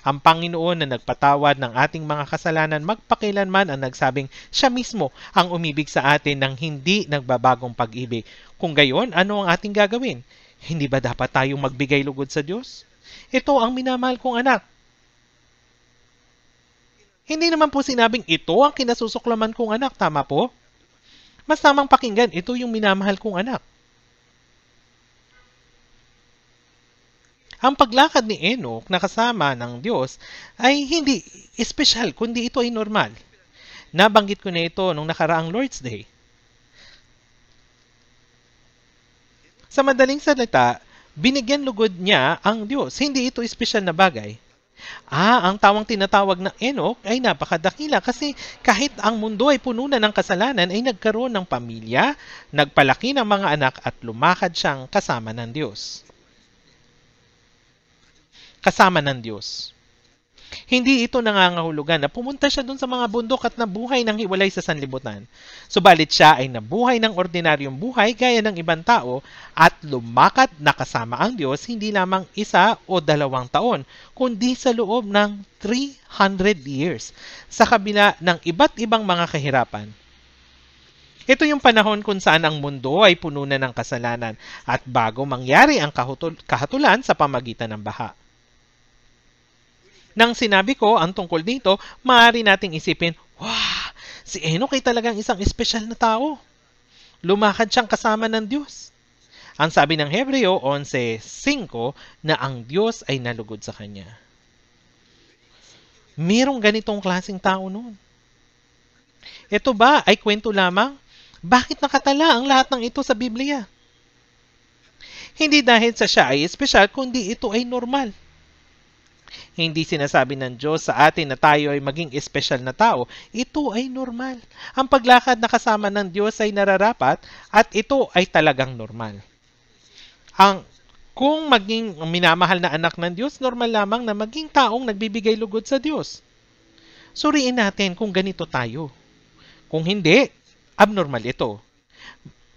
Ang Panginoon na nagpatawad ng ating mga kasalanan magpakilanman ang nagsabing siya mismo ang umibig sa atin ng hindi nagbabagong pag-ibig. Kung gayon, ano ang ating gagawin? Hindi ba dapat tayong magbigay lugod sa Diyos? Ito ang minamahal kong anak. Hindi naman po sinabing ito ang kinasusuklaman kong anak, tama po? Mas tamang pakinggan, ito yung minamahal kong anak. Ang paglakad ni Enoch na kasama ng Diyos ay hindi special, kundi ito ay normal. Nabanggit ko na ito nung nakaraang Lord's Day. Sa madaling salita, binigyan lugod niya ang Diyos. Hindi ito special na bagay. Ah, ang tawang tinatawag na Enoch ay napakadakila kasi kahit ang mundo ay puno na ng kasalanan ay nagkaroon ng pamilya, nagpalaki ng mga anak at lumakad siyang kasama ng Diyos kasama ng Diyos. Hindi ito nangangahulugan na pumunta siya doon sa mga bundok at nabuhay ng hiwalay sa sanlibutan. Subalit siya ay nabuhay ng ordinaryong buhay gaya ng ibang tao at lumakad na kasama ang Diyos hindi lamang isa o dalawang taon, kundi sa loob ng 300 years sa kabila ng iba't ibang mga kahirapan. Ito yung panahon kung saan ang mundo ay puno na ng kasalanan at bago mangyari ang kahatulan sa pamagitan ng baha. Nang sinabi ko ang tungkol dito, maaari nating isipin, Wow! Si Enoch ay talagang isang espesyal na tao. Lumakad siyang kasama ng Diyos. Ang sabi ng Hebreo 11.5 na ang Diyos ay nalugod sa kanya. Merong ganitong klasing tao noon. Ito ba ay kwento lamang? Bakit nakatala ang lahat ng ito sa Biblia? Hindi dahil sa siya ay espesyal, kundi ito ay normal. Hindi sinasabi ng Diyos sa atin na tayo ay maging espesyal na tao. Ito ay normal. Ang paglakad na kasama ng Diyos ay nararapat at ito ay talagang normal. Ang kung maging minamahal na anak ng Diyos, normal lamang na maging taong nagbibigay lugod sa Diyos. Suriin natin kung ganito tayo. Kung hindi, abnormal ito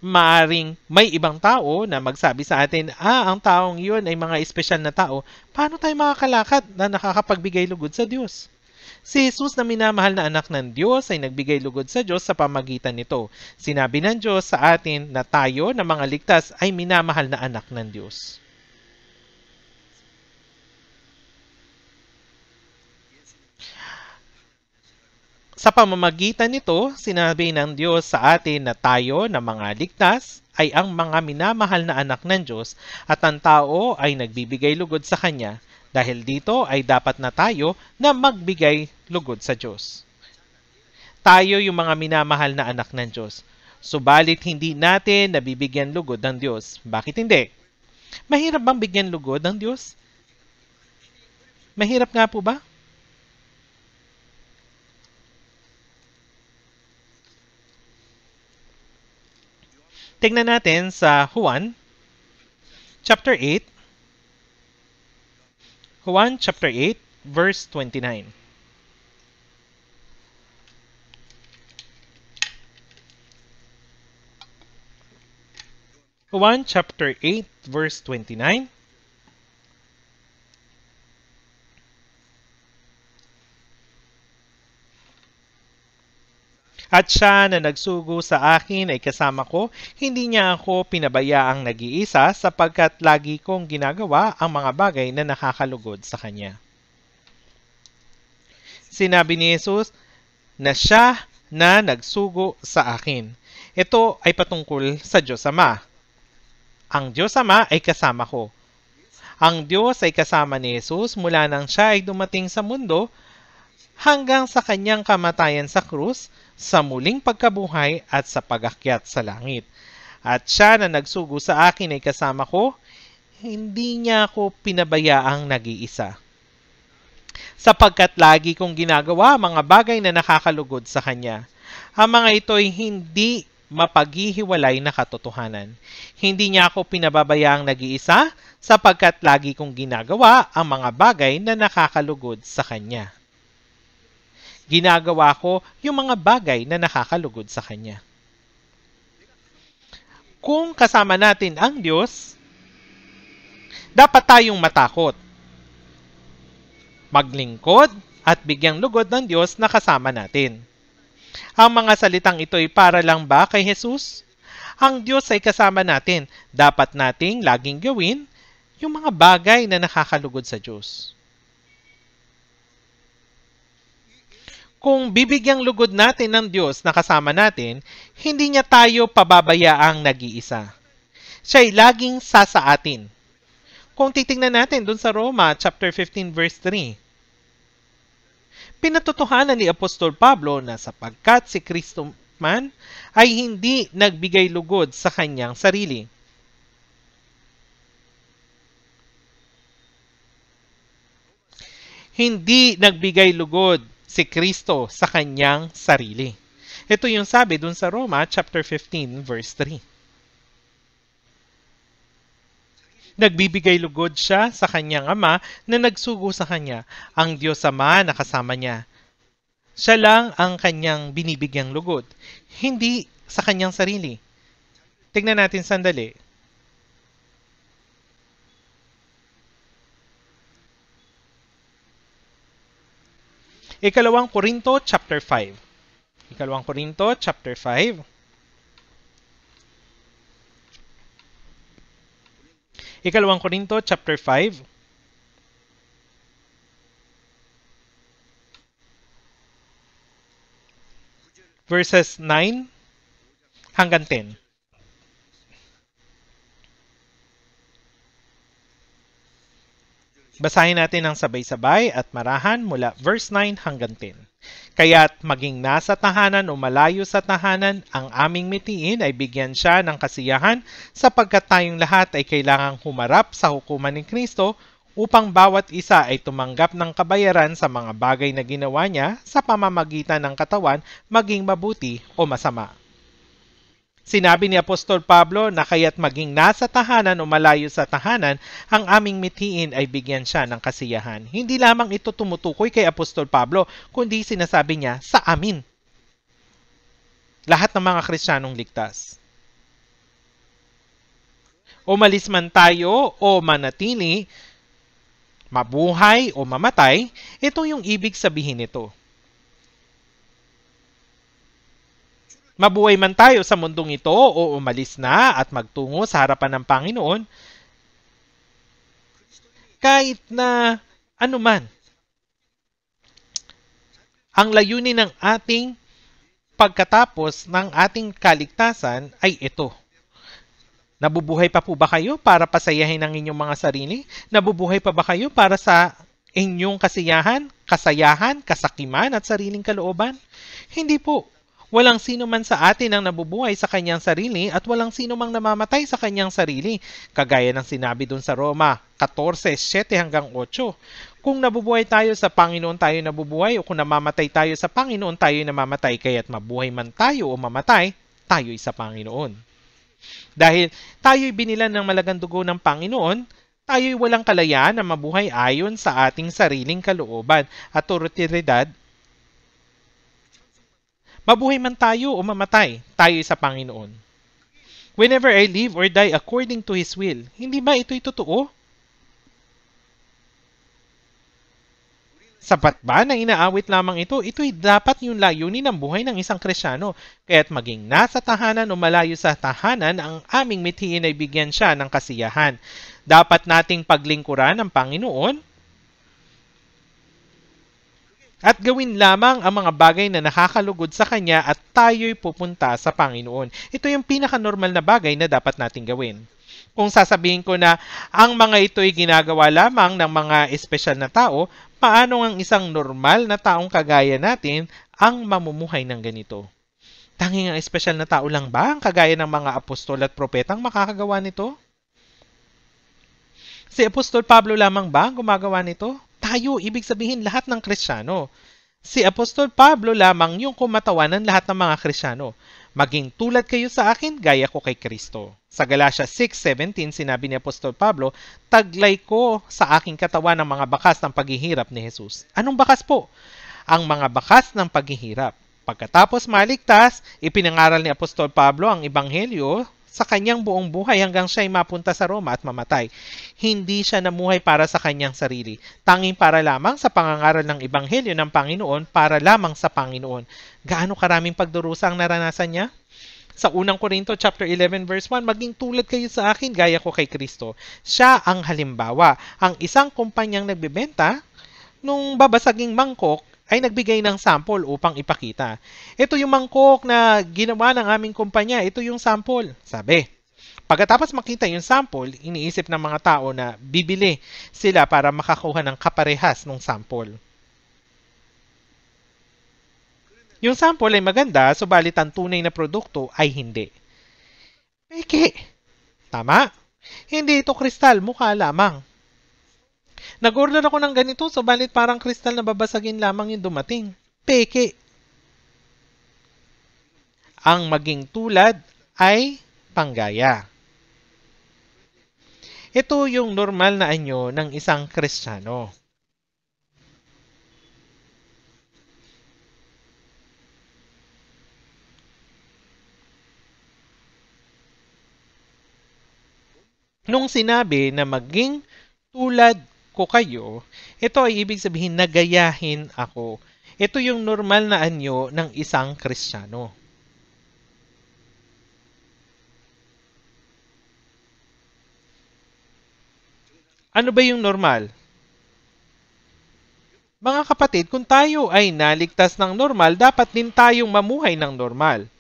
maaring may ibang tao na magsabi sa atin, ah, ang taong yun ay mga espesyal na tao, paano tayo makakalakat na nakakapagbigay lugod sa Diyos? Si Jesus na minamahal na anak ng Diyos ay nagbigay lugod sa Diyos sa pamagitan nito. Sinabi ng Diyos sa atin na tayo na mga ligtas ay minamahal na anak ng Diyos. Sa pamamagitan nito, sinabi ng Diyos sa atin na tayo na mga ligtas ay ang mga minamahal na anak ng Diyos at ang tao ay nagbibigay lugod sa Kanya dahil dito ay dapat na tayo na magbigay lugod sa Diyos. Tayo yung mga minamahal na anak ng Diyos. Subalit hindi natin nabibigyan lugod ng Diyos. Bakit hindi? Mahirap bang bigyan lugod ng Diyos? Mahirap nga po ba? Tingnan natin sa Juan chapter 8. Juan chapter 8 verse 29. Juan chapter 8 verse 29. At siya na nagsugo sa akin ay kasama ko, hindi niya ako pinabayaang nag-iisa sapagkat lagi kong ginagawa ang mga bagay na nakakalugod sa kanya. Sinabi ni Jesus na siya na nagsugo sa akin. Ito ay patungkol sa Diyos Ama. Ang Diyos Ama ay kasama ko. Ang Diyos ay kasama ni Jesus mula nang siya ay dumating sa mundo hanggang sa kanyang kamatayan sa krus sa muling pagkabuhay at sa pagakyat sa langit. At siya na nagsugo sa akin ay kasama ko, hindi niya ako pinabayaang nag-iisa. Sapagkat lagi kong ginagawa mga bagay na nakakalugod sa kanya. Ang mga ito ay hindi mapaghihiwalay na katotohanan. Hindi niya ako pinababayaang nag-iisa sapagkat lagi kong ginagawa ang mga bagay na nakakalugod sa kanya ginagawa ko yung mga bagay na nakakalugod sa Kanya. Kung kasama natin ang Diyos, dapat tayong matakot, maglingkod, at bigyang lugod ng Diyos na kasama natin. Ang mga salitang ito ay para lang ba kay Jesus? Ang Diyos ay kasama natin. Dapat nating laging gawin yung mga bagay na nakakalugod sa Diyos. kung bibigyang lugod natin ng Diyos na kasama natin, hindi niya tayo pababayaang nag-iisa. Siya'y laging sasa atin. Kung titingnan natin dun sa Roma chapter 15 verse 3, pinatotohanan ni Apostol Pablo na sapagkat si Kristo man ay hindi nagbigay lugod sa kanyang sarili. Hindi nagbigay lugod si Kristo sa kanyang sarili. Ito yung sabi dun sa Roma chapter 15 verse 3. Nagbibigay lugod siya sa kanyang ama na nagsugo sa kanya, ang Diyos Ama na kasama niya. Siya lang ang kanyang binibigyang lugod, hindi sa kanyang sarili. Tignan natin sandali Ikalawang Korinto chapter 5. Ikalawang Korinto chapter 5. Ikalawang Korinto chapter 5. Verses 9 hanggang 10. Basahin natin ang sabay-sabay at marahan mula verse 9 hanggang 10. Kaya't maging nasa tahanan o malayo sa tahanan, ang aming mitiin ay bigyan siya ng kasiyahan sapagkat tayong lahat ay kailangang humarap sa hukuman ni Kristo upang bawat isa ay tumanggap ng kabayaran sa mga bagay na ginawa niya sa pamamagitan ng katawan maging mabuti o masama. Sinabi ni Apostol Pablo na kaya't maging nasa tahanan o malayo sa tahanan, ang aming mithiin ay bigyan siya ng kasiyahan. Hindi lamang ito tumutukoy kay Apostol Pablo, kundi sinasabi niya sa amin. Lahat ng mga Kristiyanong ligtas. Umalis man tayo o manatili, mabuhay o mamatay, ito yung ibig sabihin nito. Mabuhay man tayo sa mundong ito o umalis na at magtungo sa harapan ng Panginoon, kahit na anuman ang layunin ng ating pagkatapos ng ating kaligtasan ay ito. Nabubuhay pa po ba kayo para pasayahin ang inyong mga sarili? Nabubuhay pa ba kayo para sa inyong kasiyahan, kasayahan, kasakiman at sariling kalooban? Hindi po. Walang sino man sa atin ang nabubuhay sa kanyang sarili at walang sino mang namamatay sa kanyang sarili, kagaya ng sinabi dun sa Roma 14:7 hanggang 8. Kung nabubuhay tayo sa Panginoon tayo nabubuhay o kung namamatay tayo sa Panginoon tayo namamatay kaya't mabuhay man tayo o mamatay, tayo'y sa Panginoon. Dahil tayo'y binilan ng malagang dugo ng Panginoon, tayo'y walang kalayaan na mabuhay ayon sa ating sariling kalooban autoridad Mabuhay man tayo o mamatay, tayo sa Panginoon. Whenever I live or die according to His will, hindi ba ito'y totoo? Sapat ba na inaawit lamang ito? Ito'y dapat yung layunin ng buhay ng isang kresyano. Kaya't maging nasa tahanan o malayo sa tahanan, ang aming mithiin ay bigyan siya ng kasiyahan. Dapat nating paglingkuran ng Panginoon at gawin lamang ang mga bagay na nakakalugod sa Kanya at tayo'y pupunta sa Panginoon. Ito yung pinaka-normal na bagay na dapat nating gawin. Kung sasabihin ko na ang mga ito'y ginagawa lamang ng mga espesyal na tao, paano ang isang normal na taong kagaya natin ang mamumuhay ng ganito? Tanging ang espesyal na tao lang ba ang kagaya ng mga apostol at propetang makakagawa nito? Si Apostol Pablo lamang ba ang gumagawa nito? tayo, ibig sabihin lahat ng Kristiyano. Si Apostol Pablo lamang yung kumatawanan lahat ng mga Kristiyano. Maging tulad kayo sa akin gaya ko kay Kristo. Sa Galatia 6.17 sinabi ni Apostol Pablo, Taglay ko sa aking katawan ang mga bakas ng paghihirap ni Jesus. Anong bakas po? Ang mga bakas ng paghihirap. Pagkatapos maligtas, ipinangaral ni Apostol Pablo ang Ebanghelyo sa kanyang buong buhay hanggang siya ay mapunta sa Roma at mamatay. Hindi siya namuhay para sa kanyang sarili, tanging para lamang sa pangangaral ng Ebanghelyo ng Panginoon para lamang sa Panginoon. Gaano karaming pagdurusa ang naranasan niya? sa unang Korinto chapter 11 verse 1, maging tulad kayo sa akin gaya ko kay Kristo. Siya ang halimbawa, ang isang kumpanyang nagbebenta nung babasaging mangkok ay nagbigay ng sample upang ipakita. Ito yung mangkok na ginawa ng aming kumpanya, ito yung sample, sabi. Pagkatapos makita yung sample, iniisip ng mga tao na bibili sila para makakuha ng kaparehas ng sample. Yung sample ay maganda, subalit ang tunay na produkto ay hindi. Peke! Tama! Hindi ito kristal, mukha lamang. Nag-order ako ng ganito, so balit parang kristal na babasagin lamang yung dumating. Peke. Ang maging tulad ay panggaya. Ito yung normal na anyo ng isang kristyano. Nung sinabi na maging tulad ko kayo, ito ay ibig sabihin nagayahin ako. Ito yung normal na anyo ng isang Kristiyano. Ano ba yung normal? Mga kapatid, kung tayo ay naligtas ng normal, dapat din tayong mamuhay ng normal.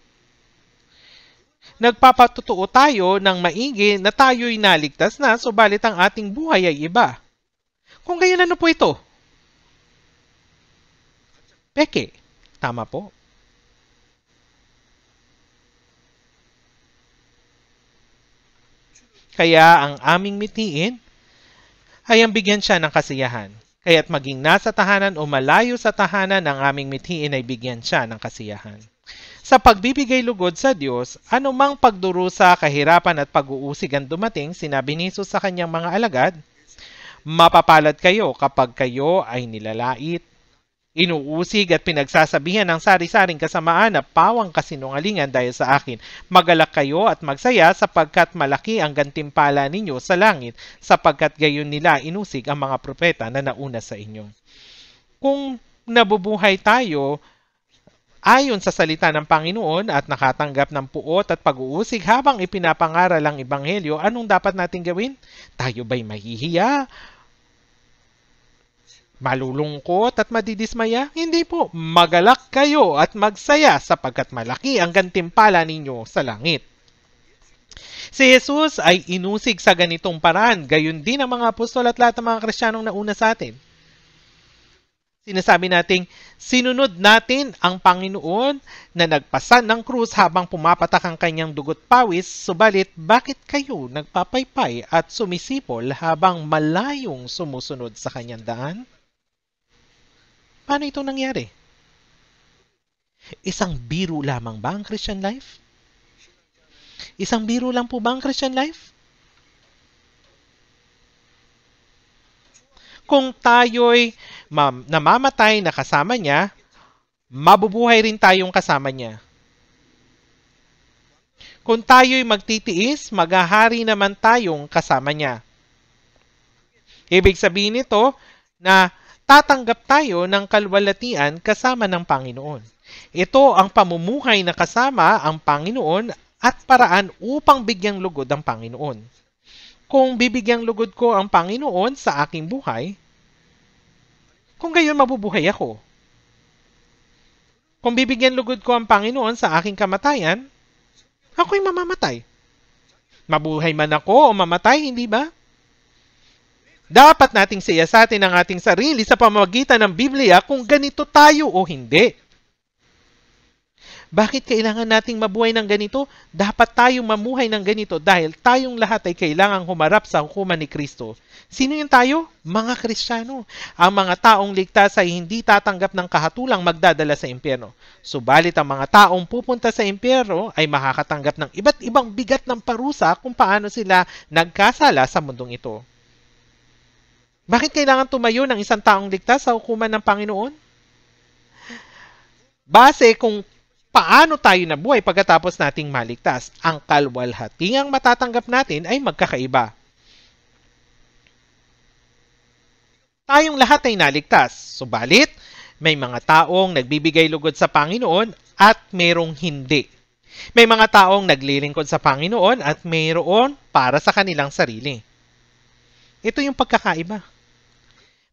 Nagpapatutuo tayo ng maigi na tayo'y naligtas na, subalit ang ating buhay ay iba. Kung gayon, ano po ito? Peke. Tama po. Kaya ang aming mithiin ay ang bigyan siya ng kasiyahan. Kaya't maging nasa tahanan o malayo sa tahanan ang aming mithiin ay bigyan siya ng kasiyahan. Sa pagbibigay lugod sa Diyos, anumang pagdurusa, kahirapan at pag-uusig ang dumating, sinabi ni Jesus sa kanyang mga alagad, Mapapalad kayo kapag kayo ay nilalait. Inuusig at pinagsasabihan ng sari-saring kasamaan na pawang kasinungalingan dahil sa akin. Magalak kayo at magsaya sapagkat malaki ang gantimpala ninyo sa langit sapagkat gayon nila inusig ang mga propeta na nauna sa inyo. Kung nabubuhay tayo ayon sa salita ng Panginoon at nakatanggap ng puot at pag-uusig habang ipinapangaral ang Ebanghelyo, anong dapat natin gawin? Tayo ba'y mahihiya? malulungkot at madidismaya? Hindi po, magalak kayo at magsaya sapagkat malaki ang gantimpala ninyo sa langit. Si Jesus ay inusig sa ganitong paraan, gayon din ang mga apostol at lahat ng mga Kristiyanong nauna sa atin. Sinasabi nating sinunod natin ang Panginoon na nagpasan ng krus habang pumapatak ang kanyang dugot pawis, subalit bakit kayo nagpapaypay at sumisipol habang malayong sumusunod sa kanyang daan? Paano ito nangyari? Isang biro lamang ba ang Christian life? Isang biro lang po ba ang Christian life? Kung tayo'y namamatay na kasama niya, mabubuhay rin tayong kasama niya. Kung tayo'y magtitiis, maghahari naman tayong kasama niya. Ibig sabihin nito na tatanggap tayo ng kalwalatian kasama ng Panginoon. Ito ang pamumuhay na kasama ang Panginoon at paraan upang bigyang lugod ang Panginoon. Kung bibigyang lugod ko ang Panginoon sa aking buhay, kung gayon mabubuhay ako. Kung bibigyan lugod ko ang Panginoon sa aking kamatayan, ako'y mamamatay. Mabuhay man ako o mamatay, hindi ba? Dapat nating siyasatin ang ating sarili sa pamamagitan ng Biblia kung ganito tayo o hindi. Bakit kailangan nating mabuhay ng ganito? Dapat tayong mamuhay ng ganito dahil tayong lahat ay kailangang humarap sa hukuman ni Kristo. Sino yung tayo? Mga Kristiyano. Ang mga taong ligtas ay hindi tatanggap ng kahatulang magdadala sa impyerno. Subalit ang mga taong pupunta sa impyerno ay makakatanggap ng iba't ibang bigat ng parusa kung paano sila nagkasala sa mundong ito. Bakit kailangan tumayo ng isang taong ligtas sa hukuman ng Panginoon? Base kung paano tayo nabuhay pagkatapos nating maligtas, ang kalwalhatingang matatanggap natin ay magkakaiba. Tayong lahat ay naligtas, subalit may mga taong nagbibigay lugod sa Panginoon at mayroong hindi. May mga taong naglilingkod sa Panginoon at mayroon para sa kanilang sarili. Ito yung pagkakaiba.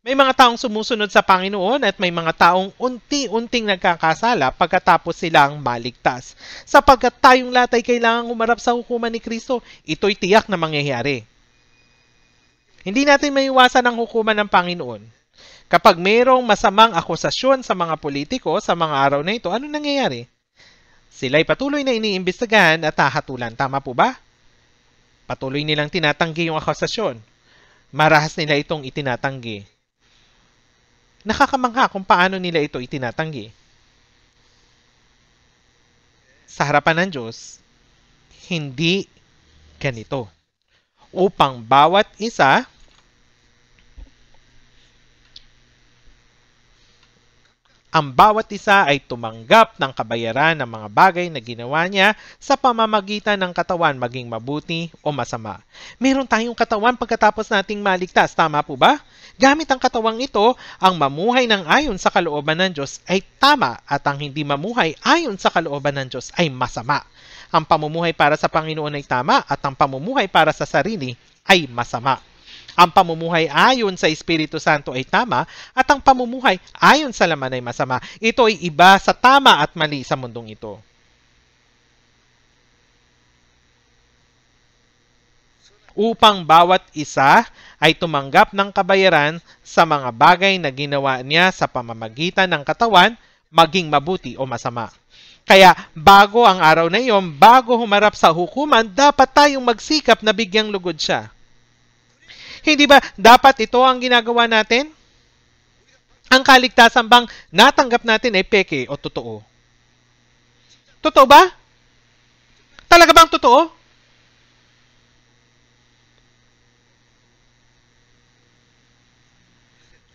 May mga taong sumusunod sa Panginoon at may mga taong unti-unting nagkakasala pagkatapos silang maligtas. Sapagkat tayong lahat ay kailangang umarap sa hukuman ni Kristo, ito'y tiyak na mangyayari. Hindi natin maiwasan ang hukuman ng Panginoon. Kapag mayroong masamang akusasyon sa mga politiko sa mga araw na ito, ano nangyayari? Sila'y patuloy na iniimbestigahan at hahatulan. Tama po ba? Patuloy nilang tinatanggi yung akusasyon. Marahas nila itong itinatanggi Nakakamangha kung paano nila ito itinatanggi. Sa harapan ng Diyos, hindi ganito. Upang bawat isa Ang bawat isa ay tumanggap ng kabayaran ng mga bagay na ginawa niya sa pamamagitan ng katawan maging mabuti o masama. Meron tayong katawan pagkatapos nating maligtas, tama po ba? Gamit ang katawang ito, ang mamuhay ng ayon sa kalooban ng Diyos ay tama at ang hindi mamuhay ayon sa kalooban ng Diyos ay masama. Ang pamumuhay para sa Panginoon ay tama at ang pamumuhay para sa sarili ay masama. Ang pamumuhay ayon sa Espiritu Santo ay tama at ang pamumuhay ayon sa laman ay masama. Ito ay iba sa tama at mali sa mundong ito. upang bawat isa ay tumanggap ng kabayaran sa mga bagay na ginawa niya sa pamamagitan ng katawan, maging mabuti o masama. Kaya bago ang araw na iyon, bago humarap sa hukuman, dapat tayong magsikap na bigyang lugod siya. Hindi ba dapat ito ang ginagawa natin? Ang kaligtasan bang natanggap natin ay peke o totoo? Totoo ba? Talaga bang totoo?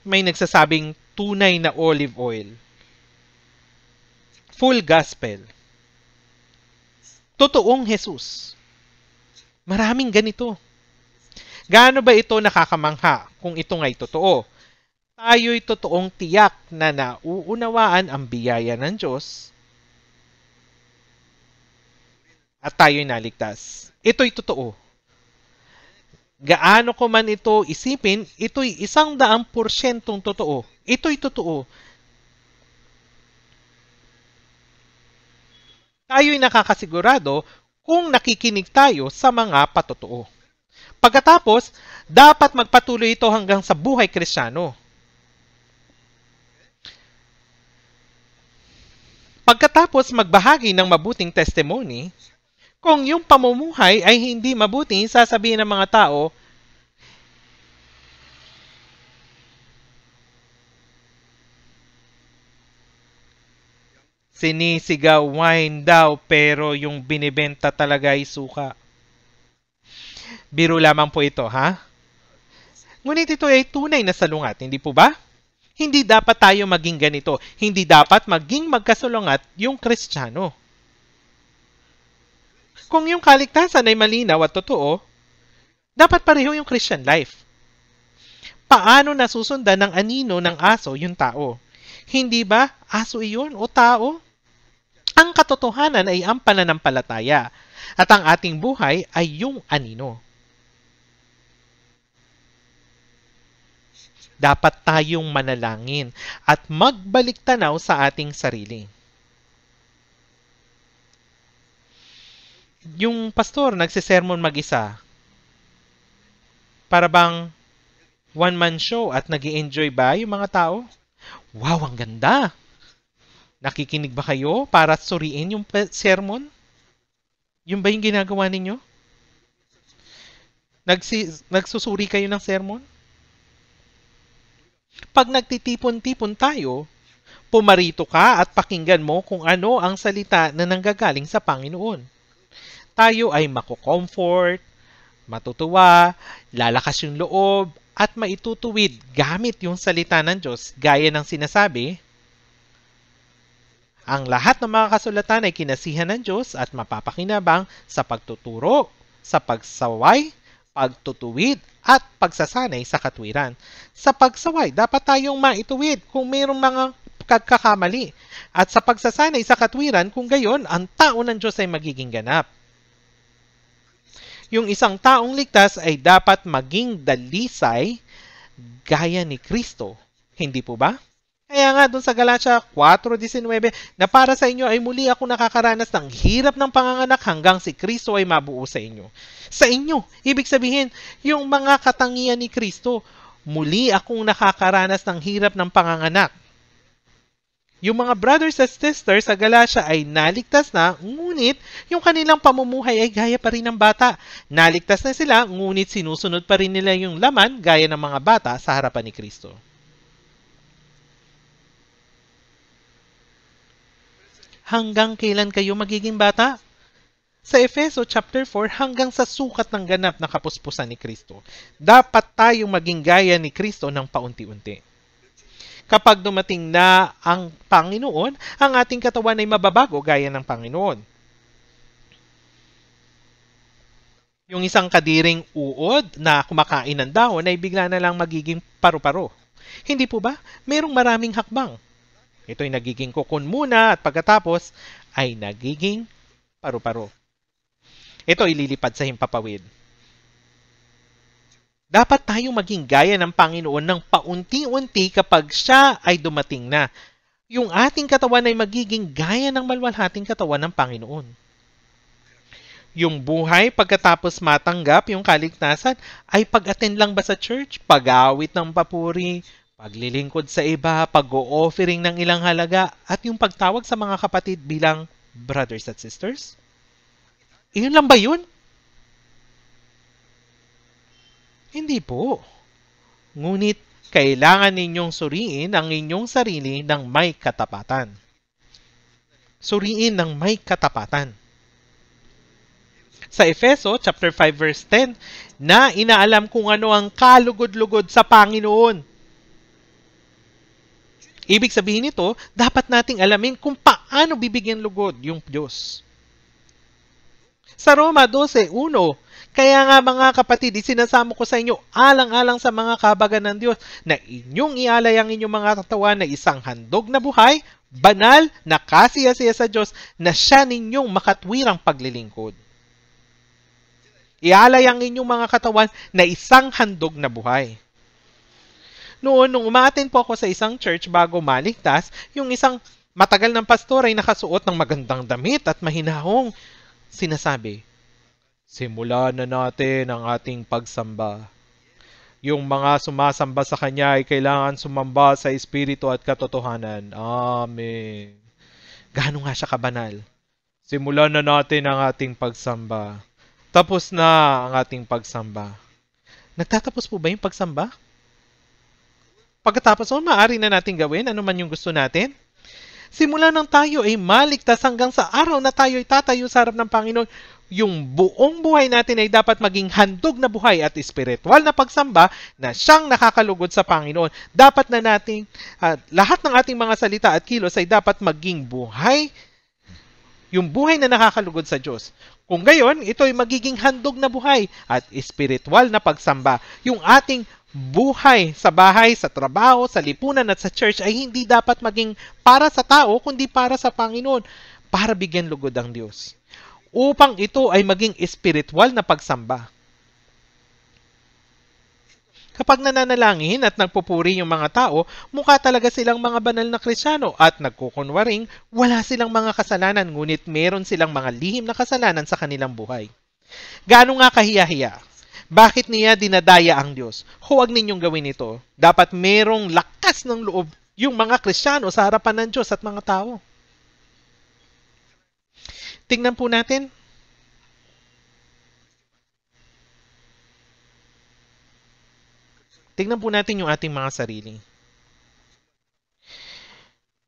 May nagsasabing tunay na olive oil. Full gospel. Totoong Jesus. Maraming ganito. Gaano ba ito nakakamangha kung ito nga'y totoo? Tayo'y totoong tiyak na nauunawaan ang biyaya ng Diyos at tayo'y naligtas. Ito'y totoo. Gaano ko man ito isipin, ito'y isang daang porsyentong totoo. Ito'y totoo. Tayo'y nakakasigurado kung nakikinig tayo sa mga patotoo. Pagkatapos, dapat magpatuloy ito hanggang sa buhay krisyano. Pagkatapos magbahagi ng mabuting testimony, kung yung pamumuhay ay hindi mabuti, sasabihin ng mga tao, Sinisigaw wine daw pero yung binibenta talaga ay suka. Biro lamang po ito, ha? Ngunit ito ay tunay na salungat, hindi po ba? Hindi dapat tayo maging ganito. Hindi dapat maging magkasulungat yung kristyano. Kung yung kaligtasan ay malinaw at totoo, dapat pareho yung Christian life. Paano nasusundan ng anino ng aso yung tao? Hindi ba aso iyon o tao? Ang katotohanan ay ang pananampalataya at ang ating buhay ay yung anino. Dapat tayong manalangin at magbalik tanaw sa ating sarili. Yung pastor nagsisermon mag-isa. Para bang one-man show at nag enjoy ba yung mga tao? Wow, ang ganda! Nakikinig ba kayo para suriin yung sermon? Yun ba yung ginagawa ninyo? Nagsi, nagsusuri kayo ng sermon? Pag nagtitipon-tipon tayo, pumarito ka at pakinggan mo kung ano ang salita na nanggagaling sa Panginoon. Tayo ay mako-comfort, matutuwa, lalakas yung loob, at maitutuwid gamit yung salita ng Diyos gaya ng sinasabi ang lahat ng mga kasulatan ay kinasihan ng Diyos at mapapakinabang sa pagtuturo, sa pagsaway, pagtutuwid at pagsasanay sa katwiran. Sa pagsaway, dapat tayong maituwid kung mayroong mga pagkakamali. At sa pagsasanay sa katwiran, kung gayon, ang tao ng Diyos ay magiging ganap. Yung isang taong ligtas ay dapat maging dalisay gaya ni Kristo. Hindi po ba? Kaya nga doon sa Galatia 4.19 na para sa inyo ay muli ako nakakaranas ng hirap ng panganganak hanggang si Kristo ay mabuo sa inyo. Sa inyo, ibig sabihin, yung mga katangian ni Kristo, muli akong nakakaranas ng hirap ng panganganak. Yung mga brothers and sisters sa Galatia ay naligtas na, ngunit yung kanilang pamumuhay ay gaya pa rin ng bata. Naligtas na sila, ngunit sinusunod pa rin nila yung laman gaya ng mga bata sa harapan ni Kristo. hanggang kailan kayo magiging bata? Sa Efeso chapter 4 hanggang sa sukat ng ganap na kapuspusan ni Kristo. Dapat tayong maging gaya ni Kristo ng paunti-unti. Kapag dumating na ang Panginoon, ang ating katawan ay mababago gaya ng Panginoon. Yung isang kadiring uod na kumakain ng dahon ay bigla na lang magiging paru-paro. Hindi po ba? Merong maraming hakbang ito ay nagiging kokon muna at pagkatapos ay nagiging paru-paro. Ito ililipad sa himpapawid. Dapat tayo maging gaya ng Panginoon ng paunti-unti kapag siya ay dumating na. Yung ating katawan ay magiging gaya ng malwalhating katawan ng Panginoon yung buhay pagkatapos matanggap yung kaligtasan ay pag-attend lang ba sa church, pag-awit ng papuri, paglilingkod sa iba, pag-o-offering ng ilang halaga, at yung pagtawag sa mga kapatid bilang brothers at sisters? Iyon lang ba yun? Hindi po. Ngunit kailangan ninyong suriin ang inyong sarili ng may katapatan. Suriin ng may katapatan. Sa Efeso chapter 5 verse 10, na inaalam kung ano ang kalugod-lugod sa Panginoon Ibig sabihin nito, dapat nating alamin kung paano bibigyan lugod yung Diyos. Sa Roma 12.1, kaya nga mga kapatid, sinasamo ko sa inyo alang-alang sa mga kabagan ng Diyos na inyong ialay ang inyong mga katawan na isang handog na buhay, banal, na kasiyasiya sa Diyos na siya ninyong makatwirang paglilingkod. Ialay ang inyong mga katawan na isang handog na buhay. Noon, nung umatin po ako sa isang church bago maligtas, yung isang matagal ng pastor ay nakasuot ng magandang damit at mahinahong sinasabi, Simula na natin ang ating pagsamba. Yung mga sumasamba sa Kanya ay kailangan sumamba sa Espiritu at katotohanan. Amen. Gano'n nga siya kabanal. Simulan na natin ang ating pagsamba. Tapos na ang ating pagsamba. Nagtatapos po ba yung pagsamba? Pagkatapos nun, oh, maaari na natin gawin anuman yung gusto natin. Simula nang tayo ay maligtas hanggang sa araw na tayo ay tatayo sa harap ng Panginoon, yung buong buhay natin ay dapat maging handog na buhay at espiritual na pagsamba na siyang nakakalugod sa Panginoon. Dapat na natin, uh, ah, lahat ng ating mga salita at kilos ay dapat maging buhay, yung buhay na nakakalugod sa Diyos. Kung gayon, ito ay magiging handog na buhay at espiritual na pagsamba. Yung ating buhay sa bahay, sa trabaho, sa lipunan at sa church ay hindi dapat maging para sa tao kundi para sa Panginoon para bigyan lugod ang Diyos. Upang ito ay maging spiritual na pagsamba. Kapag nananalangin at nagpupuri yung mga tao, mukha talaga silang mga banal na krisyano at nagkukunwaring wala silang mga kasalanan ngunit meron silang mga lihim na kasalanan sa kanilang buhay. Gaano nga kahiyahiya? Bakit niya dinadaya ang Diyos? Huwag ninyong gawin ito. Dapat merong lakas ng loob yung mga Kristiyano sa harapan ng Diyos at mga tao. Tingnan po natin. Tingnan po natin yung ating mga sarili.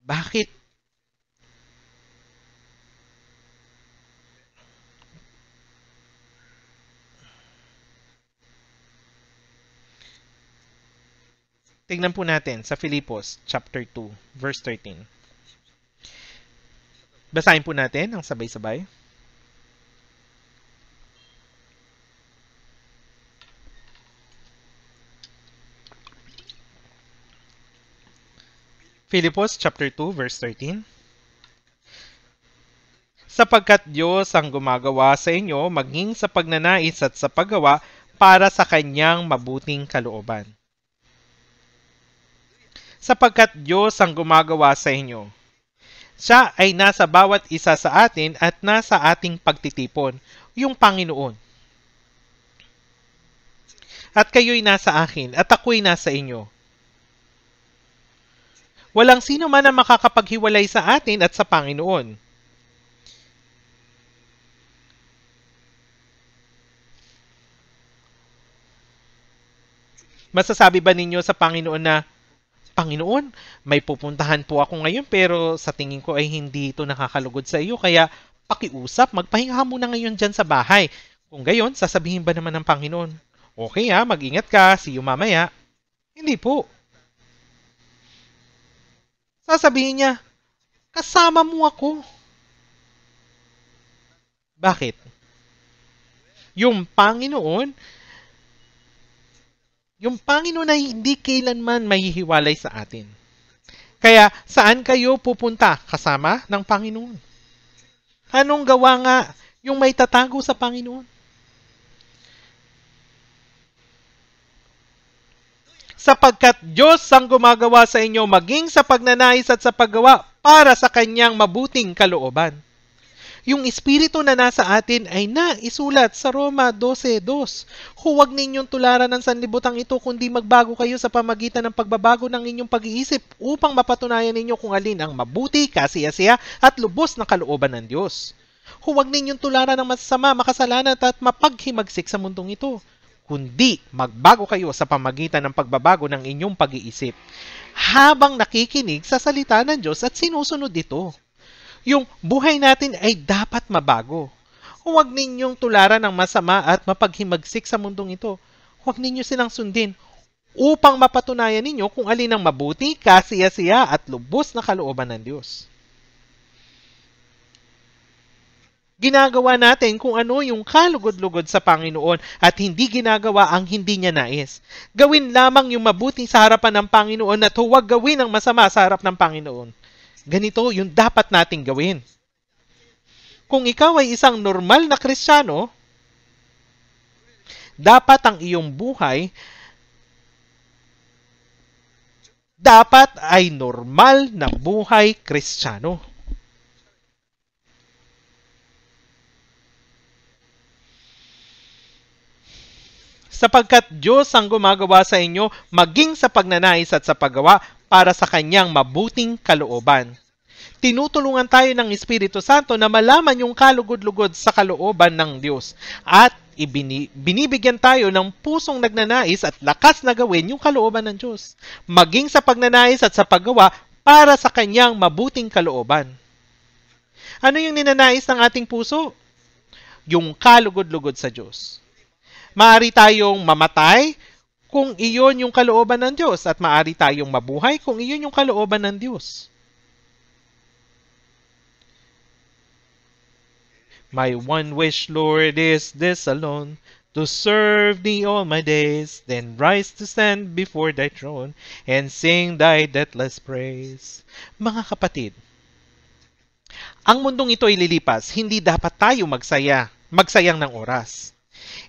Bakit Tingnan po natin sa Filipos chapter 2, verse 13. Basahin po natin ang sabay-sabay. Filipos chapter 2 verse 13 Sapagkat Diyos ang gumagawa sa inyo maging sa pagnanais at sa paggawa para sa kanyang mabuting kalooban sapagkat Diyos ang gumagawa sa inyo. Siya ay nasa bawat isa sa atin at nasa ating pagtitipon, yung Panginoon. At kayo'y nasa akin at ako'y nasa inyo. Walang sino man ang makakapaghiwalay sa atin at sa Panginoon. Masasabi ba ninyo sa Panginoon na Panginoon, may pupuntahan po ako ngayon pero sa tingin ko ay hindi ito nakakalugod sa iyo kaya pakiusap, magpahinga ka muna ngayon dyan sa bahay. Kung gayon, sasabihin ba naman ng Panginoon, okay ha, ah, mag-ingat ka, see you mamaya. Hindi po. Sasabihin niya, kasama mo ako. Bakit? Yung Panginoon, yung Panginoon ay hindi kailanman mahihiwalay sa atin. Kaya saan kayo pupunta kasama ng Panginoon? Anong gawa nga yung may tatago sa Panginoon? Sapagkat Diyos ang gumagawa sa inyo maging sa pagnanais at sa paggawa para sa kanyang mabuting kalooban. Yung espiritu na nasa atin ay naisulat sa Roma 12.2. Huwag ninyong tularan ang sanlibutan ito kundi magbago kayo sa pamagitan ng pagbabago ng inyong pag-iisip upang mapatunayan ninyo kung alin ang mabuti, kasiyasiya at lubos na kalooban ng Diyos. Huwag ninyong tularan ang masama, makasalanan at mapaghimagsik sa mundong ito kundi magbago kayo sa pamagitan ng pagbabago ng inyong pag-iisip habang nakikinig sa salita ng Diyos at sinusunod ito. Yung buhay natin ay dapat mabago. Huwag ninyong tularan ng masama at mapaghimagsik sa mundong ito. Huwag ninyo silang sundin upang mapatunayan ninyo kung alin ang mabuti, kasiya-siya at lubos na kalooban ng Diyos. Ginagawa natin kung ano yung kalugod-lugod sa Panginoon at hindi ginagawa ang hindi niya nais. Gawin lamang yung mabuti sa harapan ng Panginoon at huwag gawin ang masama sa harap ng Panginoon. Ganito yung dapat nating gawin. Kung ikaw ay isang normal na kristyano, dapat ang iyong buhay dapat ay normal na buhay kristyano. Sapagkat Diyos ang gumagawa sa inyo maging sa pagnanais at sa paggawa para sa kanyang mabuting kalooban. Tinutulungan tayo ng Espiritu Santo na malaman yung kalugod-lugod sa kalooban ng Diyos at ibini- binibigyan tayo ng pusong nagnanais at lakas na gawin yung kalooban ng Diyos, maging sa pagnanais at sa paggawa para sa kanyang mabuting kalooban. Ano yung ninanais ng ating puso? Yung kalugod-lugod sa Diyos. Maari tayong mamatay kung iyon yung kalooban ng Diyos at maari tayong mabuhay kung iyon yung kalooban ng Diyos. My one wish, Lord, is this alone, to serve thee all my days, then rise to stand before thy throne, and sing thy deathless praise. Mga kapatid, ang mundong ito ay lilipas, hindi dapat tayo magsaya, magsayang ng oras.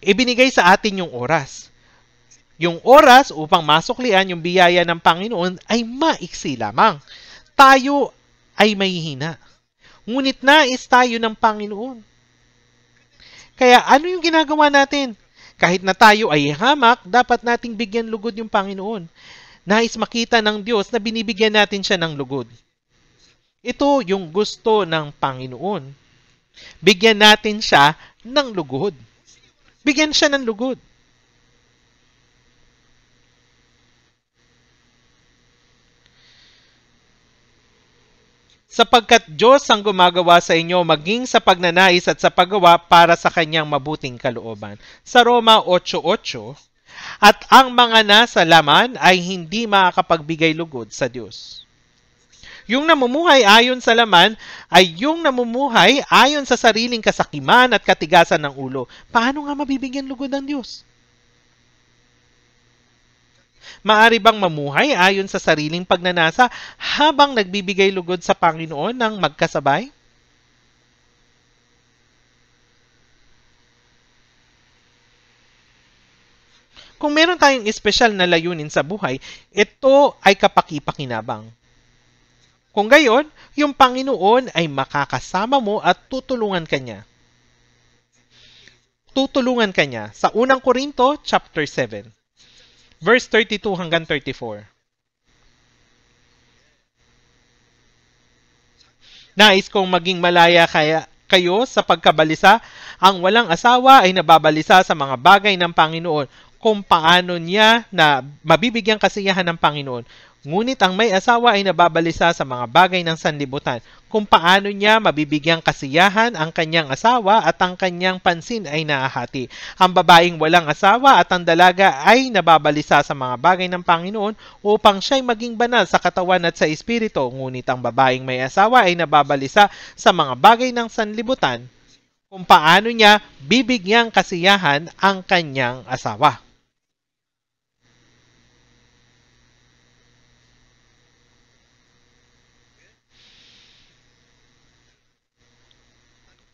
Ibinigay sa atin yung oras. Yung oras upang masuklian yung biyaya ng Panginoon ay maiksi lamang. Tayo ay mahihina. hina. Ngunit nais tayo ng Panginoon. Kaya ano yung ginagawa natin? Kahit na tayo ay hamak, dapat nating bigyan lugod yung Panginoon. Nais makita ng Diyos na binibigyan natin siya ng lugod. Ito yung gusto ng Panginoon. Bigyan natin siya ng lugod. Bigyan siya ng lugod. sapagkat Diyos ang gumagawa sa inyo maging sa pagnanais at sa paggawa para sa kanyang mabuting kalooban. Sa Roma 8.8, At ang mga nasa laman ay hindi makakapagbigay lugod sa Diyos. Yung namumuhay ayon sa laman ay yung namumuhay ayon sa sariling kasakiman at katigasan ng ulo. Paano nga mabibigyan lugod ang Diyos? maari bang mamuhay ayon sa sariling pagnanasa habang nagbibigay lugod sa Panginoon ng magkasabay? Kung meron tayong espesyal na layunin sa buhay, ito ay kapaki-pakinabang. Kung gayon, yung Panginoon ay makakasama mo at tutulungan ka niya. Tutulungan ka niya sa unang Korinto chapter 7. Verse 32 hanggang 34. Nais kong maging malaya kaya kayo sa pagkabalisa. Ang walang asawa ay nababalisa sa mga bagay ng Panginoon kung paano niya na mabibigyan kasiyahan ng Panginoon. Ngunit ang may asawa ay nababalisa sa mga bagay ng sanlibutan kung paano niya mabibigyang kasiyahan ang kanyang asawa at ang kanyang pansin ay naahati. Ang babaeng walang asawa at ang dalaga ay nababalisa sa mga bagay ng Panginoon upang siya'y maging banal sa katawan at sa espiritu. Ngunit ang babaeng may asawa ay nababalisa sa mga bagay ng sanlibutan kung paano niya bibigyang kasiyahan ang kanyang asawa.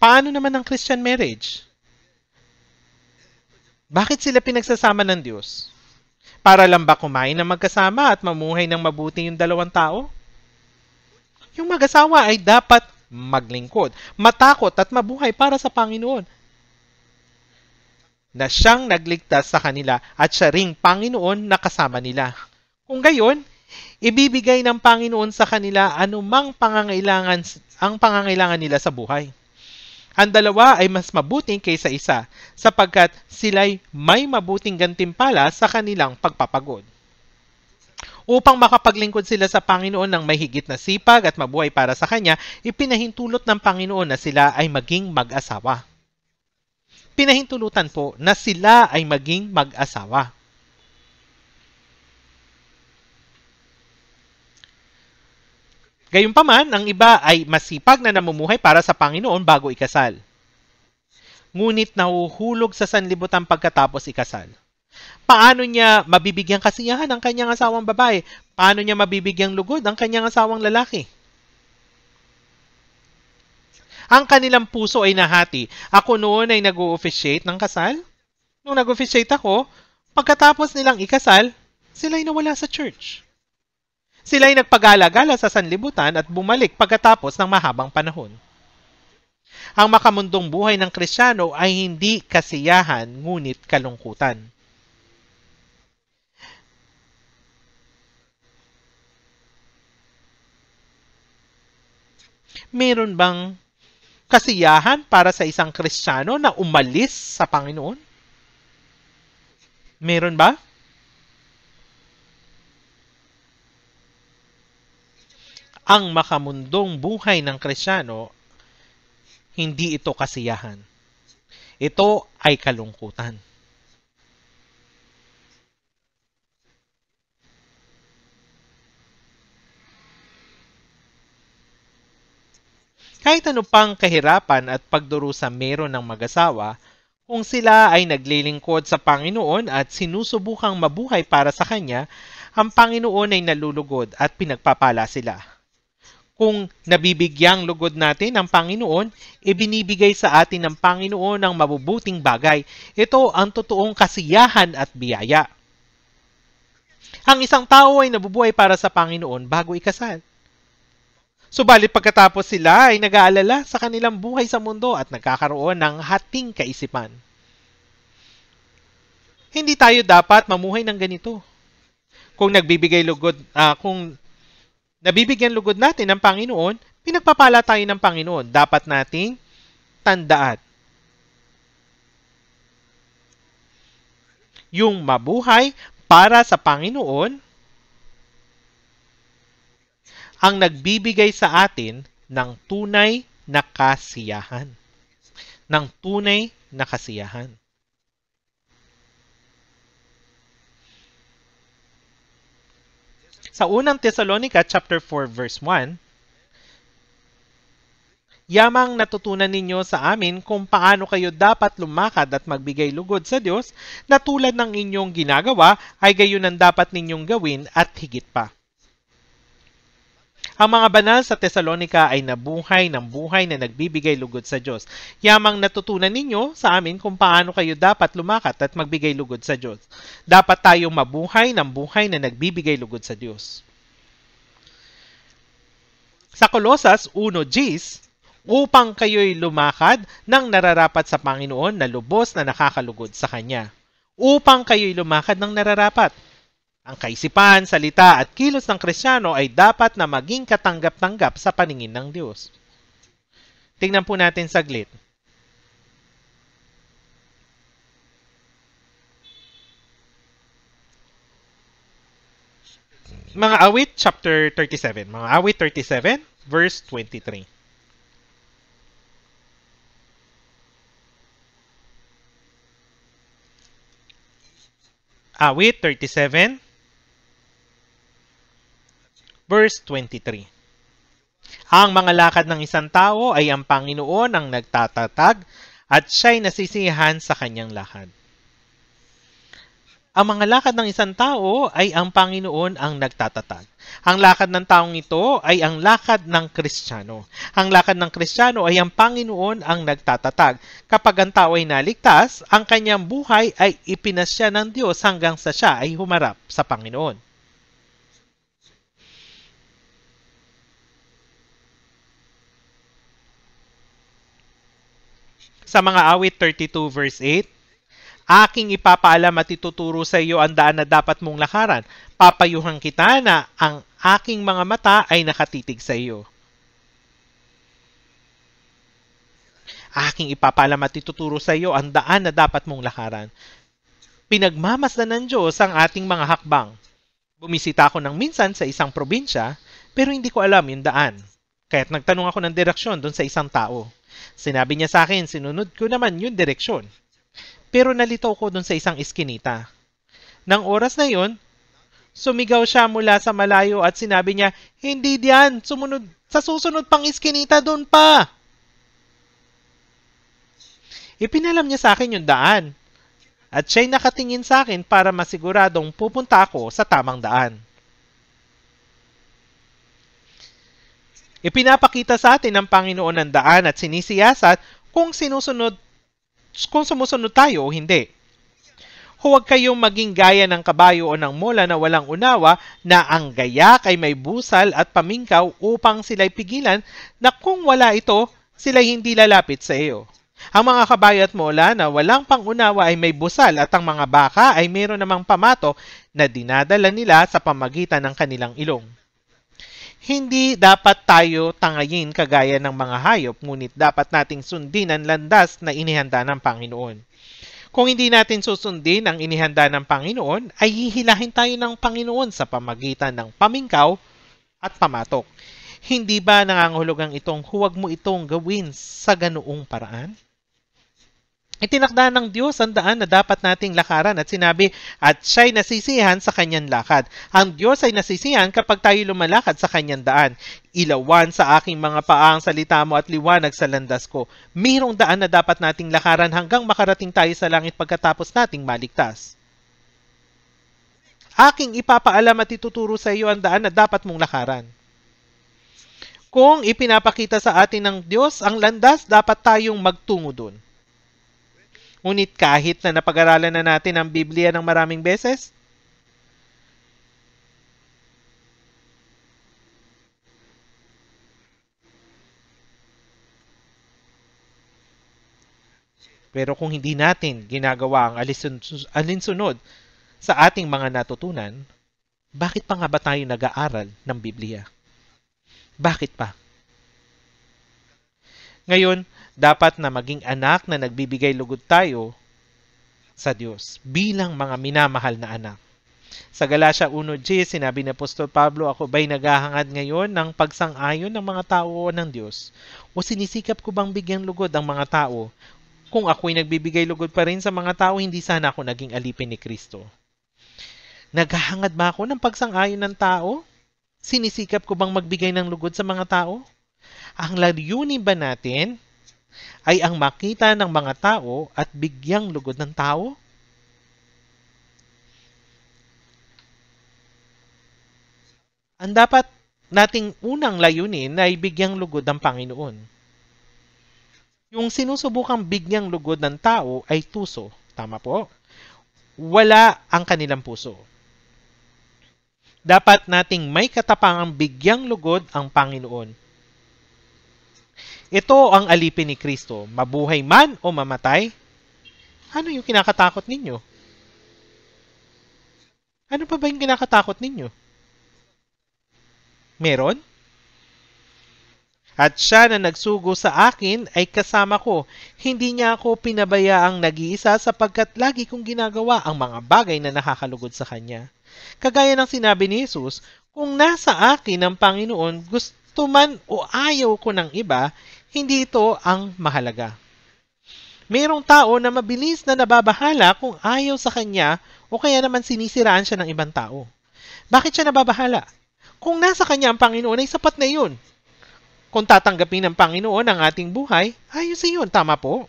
Paano naman ang Christian marriage? Bakit sila pinagsasama ng Diyos? Para lang ba kumain ng magkasama at mamuhay ng mabuti yung dalawang tao? Yung mag-asawa ay dapat maglingkod, matakot at mabuhay para sa Panginoon na siyang nagligtas sa kanila at siya ring Panginoon na kasama nila. Kung gayon, ibibigay ng Panginoon sa kanila anumang pangangailangan ang pangangailangan nila sa buhay. Ang dalawa ay mas mabuting kaysa isa sapagkat sila'y may mabuting gantimpala sa kanilang pagpapagod. Upang makapaglingkod sila sa Panginoon ng may higit na sipag at mabuhay para sa Kanya, ipinahintulot ng Panginoon na sila ay maging mag-asawa. Pinahintulutan po na sila ay maging mag-asawa. Gayunpaman, ang iba ay masipag na namumuhay para sa Panginoon bago ikasal. Ngunit nahuhulog sa sanlibutan pagkatapos ikasal. Paano niya mabibigyan kasiyahan ang kanyang asawang babae? Paano niya mabibigyang lugod ang kanyang asawang lalaki? Ang kanilang puso ay nahati. Ako noon ay nag-officiate ng kasal. Nung nag-officiate ako, pagkatapos nilang ikasal, sila ay nawala sa church. Sila ay nagpagala-gala sa sanlibutan at bumalik pagkatapos ng mahabang panahon. Ang makamundong buhay ng Krisyano ay hindi kasiyahan ngunit kalungkutan. Meron bang kasiyahan para sa isang Krisyano na umalis sa Panginoon? Meron ba? ang makamundong buhay ng Kristiyano, hindi ito kasiyahan. Ito ay kalungkutan. Kahit ano pang kahirapan at pagdurusa meron ng mag-asawa, kung sila ay naglilingkod sa Panginoon at sinusubukang mabuhay para sa Kanya, ang Panginoon ay nalulugod at pinagpapala sila kung nabibigyang lugod natin ang Panginoon, ibinibigay sa atin ng Panginoon ang mabubuting bagay. Ito ang totoong kasiyahan at biyaya. Ang isang tao ay nabubuhay para sa Panginoon bago ikasal. Subalit pagkatapos sila ay nag-aalala sa kanilang buhay sa mundo at nagkakaroon ng hating kaisipan. Hindi tayo dapat mamuhay ng ganito. Kung nagbibigay lugod, uh, kung nabibigyan lugod natin ng Panginoon, pinagpapala tayo ng Panginoon. Dapat nating tandaan. Yung mabuhay para sa Panginoon ang nagbibigay sa atin ng tunay na kasiyahan. Ng tunay na kasiyahan. Sa unang Thessalonica chapter 4 verse 1, Yamang natutunan ninyo sa amin kung paano kayo dapat lumakad at magbigay lugod sa Diyos na tulad ng inyong ginagawa ay gayon ang dapat ninyong gawin at higit pa. Ang mga banal sa Tesalonica ay nabuhay ng buhay na nagbibigay lugod sa Diyos. Yamang natutunan ninyo sa amin kung paano kayo dapat lumakat at magbigay lugod sa Diyos. Dapat tayong mabuhay ng buhay na nagbibigay lugod sa Diyos. Sa Kolosas 1 upang kayo'y lumakad ng nararapat sa Panginoon na lubos na nakakalugod sa Kanya. Upang kayo'y lumakad ng nararapat. Ang kaisipan, salita at kilos ng Kristiyano ay dapat na maging katanggap-tanggap sa paningin ng Diyos. Tingnan po natin saglit. Mga awit chapter 37, mga awit 37 verse 23. Awit 37 verse 23. Ang mga lakad ng isang tao ay ang Panginoon ang nagtatatag at siya'y nasisihan sa kanyang lakad. Ang mga lakad ng isang tao ay ang Panginoon ang nagtatatag. Ang lakad ng taong ito ay ang lakad ng Kristiyano. Ang lakad ng Kristiyano ay ang Panginoon ang nagtatatag. Kapag ang tao ay naligtas, ang kanyang buhay ay ipinasya ng Diyos hanggang sa siya ay humarap sa Panginoon. sa mga awit 32 verse 8, Aking ipapaalam at ituturo sa iyo ang daan na dapat mong lakaran. Papayuhan kita na ang aking mga mata ay nakatitig sa iyo. Aking ipapaalam at ituturo sa iyo ang daan na dapat mong lakaran. Pinagmamasdan ng Diyos ang ating mga hakbang. Bumisita ako ng minsan sa isang probinsya, pero hindi ko alam yung daan. Kaya't nagtanong ako ng direksyon doon sa isang tao. Sinabi niya sa akin, sinunod ko naman yung direksyon. Pero nalito ko dun sa isang iskinita. Nang oras na yon, sumigaw siya mula sa malayo at sinabi niya, Hindi diyan, sumunod, sa susunod pang iskinita doon pa! Ipinalam niya sa akin yung daan at siya'y nakatingin sa akin para masiguradong pupunta ako sa tamang daan. Ipinapakita sa atin ng Panginoon ang daan at sinisiyasat kung sinusunod kung sumusunod tayo o hindi. Huwag kayong maging gaya ng kabayo o ng mula na walang unawa na ang gayak ay may busal at paminkaw upang sila'y pigilan na kung wala ito, sila hindi lalapit sa iyo. Ang mga kabayo at mula na walang pangunawa ay may busal at ang mga baka ay mayroon namang pamato na dinadala nila sa pamagitan ng kanilang ilong. Hindi dapat tayo tangayin kagaya ng mga hayop, ngunit dapat nating sundin ang landas na inihanda ng Panginoon. Kung hindi natin susundin ang inihanda ng Panginoon, ay hihilahin tayo ng Panginoon sa pamagitan ng pamingkaw at pamatok. Hindi ba nangangahulugang itong huwag mo itong gawin sa ganoong paraan? Itinakda ng Diyos ang daan na dapat nating lakaran at sinabi, at siya'y nasisihan sa kanyang lakad. Ang Diyos ay nasisihan kapag tayo lumalakad sa kanyang daan. Ilawan sa aking mga paa ang salita mo at liwanag sa landas ko. Mayroong daan na dapat nating lakaran hanggang makarating tayo sa langit pagkatapos nating maligtas. Aking ipapaalam at ituturo sa iyo ang daan na dapat mong lakaran kung ipinapakita sa atin ng Diyos ang landas, dapat tayong magtungo doon. Ngunit kahit na napag-aralan na natin ang Biblia ng maraming beses, Pero kung hindi natin ginagawa ang alinsunod sa ating mga natutunan, bakit pa nga ba tayo nag-aaral ng Biblia? Bakit pa? Ngayon, dapat na maging anak na nagbibigay lugod tayo sa Diyos bilang mga minamahal na anak. Sa Galatia 1.10, sinabi ni Apostol Pablo, Ako ba'y naghahangad ngayon ng pagsang-ayon ng mga tao o ng Diyos? O sinisikap ko bang bigyan lugod ang mga tao? Kung ako'y nagbibigay lugod pa rin sa mga tao, hindi sana ako naging alipin ni Kristo. Naghahangad ba ako ng pagsang-ayon ng tao? Sinisikap ko bang magbigay ng lugod sa mga tao? Ang layunin ba natin ay ang makita ng mga tao at bigyang lugod ng tao? Ang dapat nating unang layunin ay bigyang lugod ng Panginoon. Yung sinusubukang bigyang lugod ng tao ay tuso. Tama po? Wala ang kanilang puso. Dapat nating may katapangang bigyang lugod ang Panginoon ito ang alipin ni Kristo, mabuhay man o mamatay. Ano yung kinakatakot ninyo? Ano pa ba yung kinakatakot ninyo? Meron? At siya na nagsugo sa akin ay kasama ko. Hindi niya ako pinabayaang nag-iisa sapagkat lagi kong ginagawa ang mga bagay na nakakalugod sa kanya. Kagaya ng sinabi ni Jesus, kung nasa akin ang Panginoon, gusto gusto man o ayaw ko ng iba, hindi ito ang mahalaga. Mayroong tao na mabilis na nababahala kung ayaw sa kanya o kaya naman sinisiraan siya ng ibang tao. Bakit siya nababahala? Kung nasa kanya ang Panginoon ay sapat na yun. Kung tatanggapin ng Panginoon ang ating buhay, ayos yun, tama po.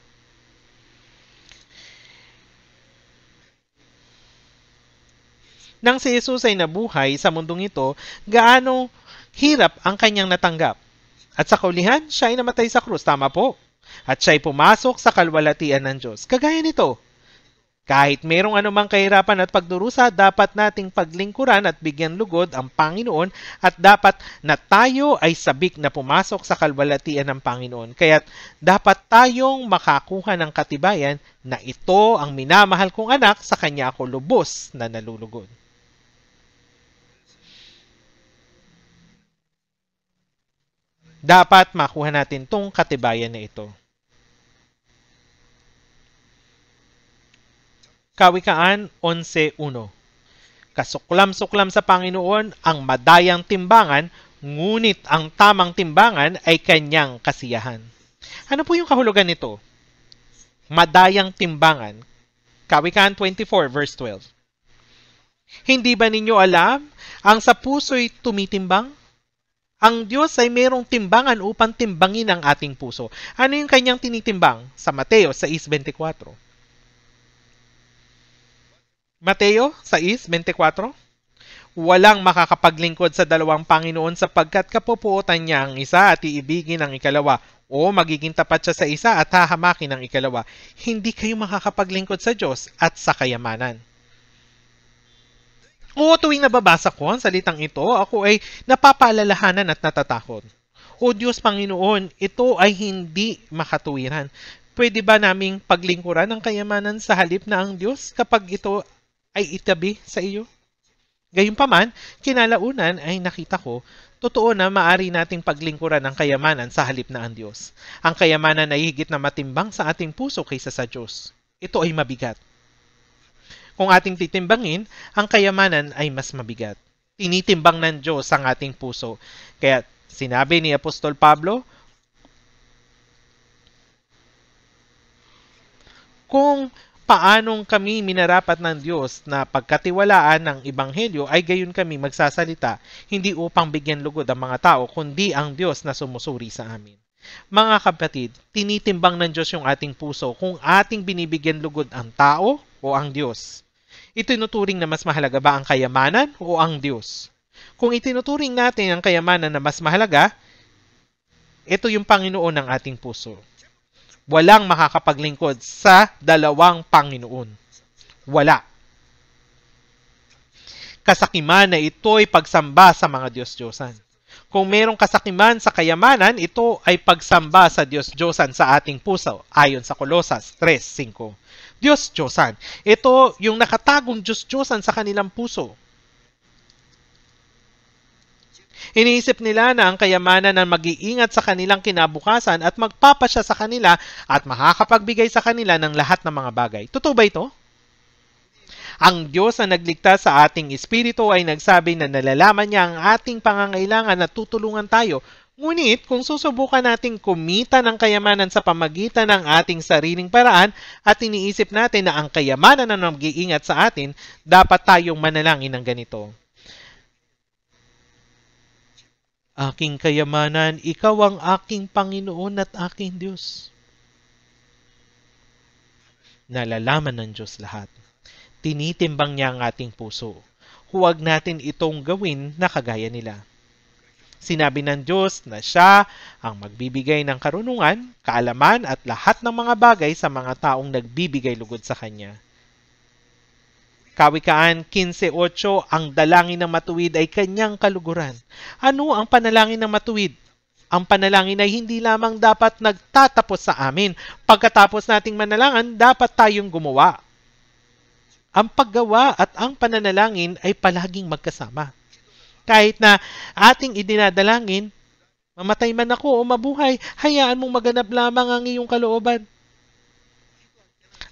Nang si Jesus ay nabuhay sa mundong ito, gaano hirap ang kanyang natanggap. At sa kaulihan, siya ay namatay sa krus. Tama po. At siya ay pumasok sa kalwalatian ng Diyos. Kagaya nito, kahit mayroong anumang kahirapan at pagdurusa, dapat nating paglingkuran at bigyan lugod ang Panginoon at dapat na tayo ay sabik na pumasok sa kalwalatian ng Panginoon. Kaya dapat tayong makakuha ng katibayan na ito ang minamahal kong anak sa kanya ako lubos na nalulugod. dapat makuha natin tong katibayan na ito. Kawikaan 11.1 Kasuklam-suklam sa Panginoon ang madayang timbangan, ngunit ang tamang timbangan ay kanyang kasiyahan. Ano po yung kahulugan nito? Madayang timbangan. Kawikaan 24 verse 12 Hindi ba ninyo alam ang sa puso'y tumitimbang? Ang Diyos ay mayroong timbangan upang timbangin ang ating puso. Ano yung kanyang tinitimbang? Sa Mateo 6.24. Mateo 6.24 Walang makakapaglingkod sa dalawang Panginoon sapagkat kapupuotan niya ang isa at iibigin ang ikalawa o magiging tapat siya sa isa at hahamakin ang ikalawa. Hindi kayo makakapaglingkod sa Diyos at sa kayamanan. Oo, tuwing nababasa ko ang salitang ito, ako ay napapaalalahanan at natatakot. O Diyos Panginoon, ito ay hindi makatuwiran. Pwede ba naming paglingkuran ang kayamanan sa halip na ang Diyos kapag ito ay itabi sa iyo? Gayunpaman, kinalaunan ay nakita ko, totoo na maari nating paglingkuran ang kayamanan sa halip na ang Diyos. Ang kayamanan ay higit na matimbang sa ating puso kaysa sa Diyos. Ito ay mabigat. Kung ating titimbangin, ang kayamanan ay mas mabigat. Tinitimbang ng Diyos ang ating puso. Kaya sinabi ni Apostol Pablo, kung paanong kami minarapat ng Diyos na pagkatiwalaan ng Ebanghelyo ay gayon kami magsasalita, hindi upang bigyan lugod ang mga tao, kundi ang Diyos na sumusuri sa amin. Mga kapatid, tinitimbang ng Diyos yung ating puso kung ating binibigyan lugod ang tao o ang Diyos itinuturing na mas mahalaga ba ang kayamanan o ang Diyos? Kung itinuturing natin ang kayamanan na mas mahalaga, ito yung Panginoon ng ating puso. Walang makakapaglingkod sa dalawang Panginoon. Wala. Kasakiman na ito'y pagsamba sa mga Diyos-Diyosan. Kung merong kasakiman sa kayamanan, ito ay pagsamba sa Diyos-Diyosan sa ating puso, ayon sa Kolosas 3.5. Diyos Diyosan. Ito yung nakatagong Diyos Diyosan sa kanilang puso. Iniisip nila na ang kayamanan ng mag-iingat sa kanilang kinabukasan at magpapasya sa kanila at makakapagbigay sa kanila ng lahat ng mga bagay. Totoo ba ito? Ang Diyos na nagligtas sa ating espiritu ay nagsabi na nalalaman niya ang ating pangangailangan at tutulungan tayo Ngunit kung susubukan nating kumita ng kayamanan sa pamagitan ng ating sariling paraan at iniisip natin na ang kayamanan na nag-iingat sa atin, dapat tayong manalangin ng ganito. Aking kayamanan, ikaw ang aking Panginoon at aking Diyos. Nalalaman ng Diyos lahat. Tinitimbang niya ang ating puso. Huwag natin itong gawin na kagaya nila. Sinabi ng Diyos na siya ang magbibigay ng karunungan, kaalaman at lahat ng mga bagay sa mga taong nagbibigay lugod sa Kanya. Kawikaan 15.8, ang dalangin ng matuwid ay kanyang kaluguran. Ano ang panalangin ng matuwid? Ang panalangin ay hindi lamang dapat nagtatapos sa amin. Pagkatapos nating manalangan, dapat tayong gumawa. Ang paggawa at ang pananalangin ay palaging magkasama. Kahit na ating idinadalangin, mamatay man ako o mabuhay, hayaan mong maganap lamang ang iyong kalooban.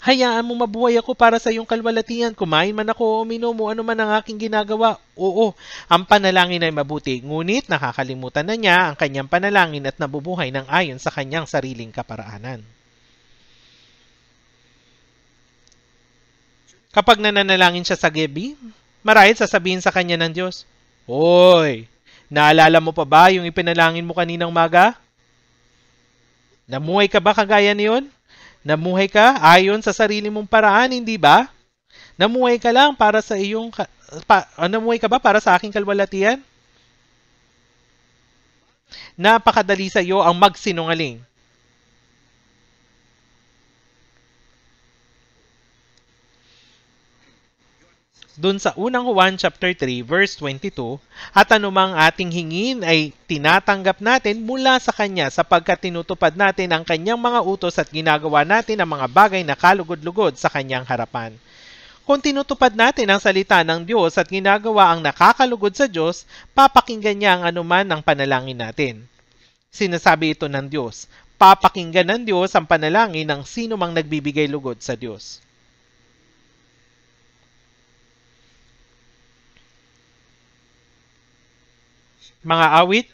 Hayaan mong mabuhay ako para sa iyong kalwalatian. Kumain man ako o uminom o ano man ang aking ginagawa. Oo, ang panalangin ay mabuti. Ngunit nakakalimutan na niya ang kanyang panalangin at nabubuhay ng ayon sa kanyang sariling kaparaanan. Kapag nananalangin siya sa Gebi, marahil sasabihin sa kanya ng Diyos, Hoy, naalala mo pa ba yung ipinalangin mo kaninang maga? Namuhay ka ba kagaya niyon? Namuhay ka ayon sa sarili mong paraan, hindi ba? Namuhay ka lang para sa iyong pa, ah, namuhay ka ba para sa aking kalwalatian? Napakadali sa iyo ang magsinungaling. dun sa unang Juan chapter 3 verse 22 at anumang ating hingin ay tinatanggap natin mula sa kanya sapagkat tinutupad natin ang kanyang mga utos at ginagawa natin ang mga bagay na kalugod-lugod sa kanyang harapan. Kung tinutupad natin ang salita ng Diyos at ginagawa ang nakakalugod sa Diyos, papakinggan niya ang anuman ang panalangin natin. Sinasabi ito ng Diyos, papakinggan ng Diyos ang panalangin ng sino mang nagbibigay lugod sa Diyos. Mga awit,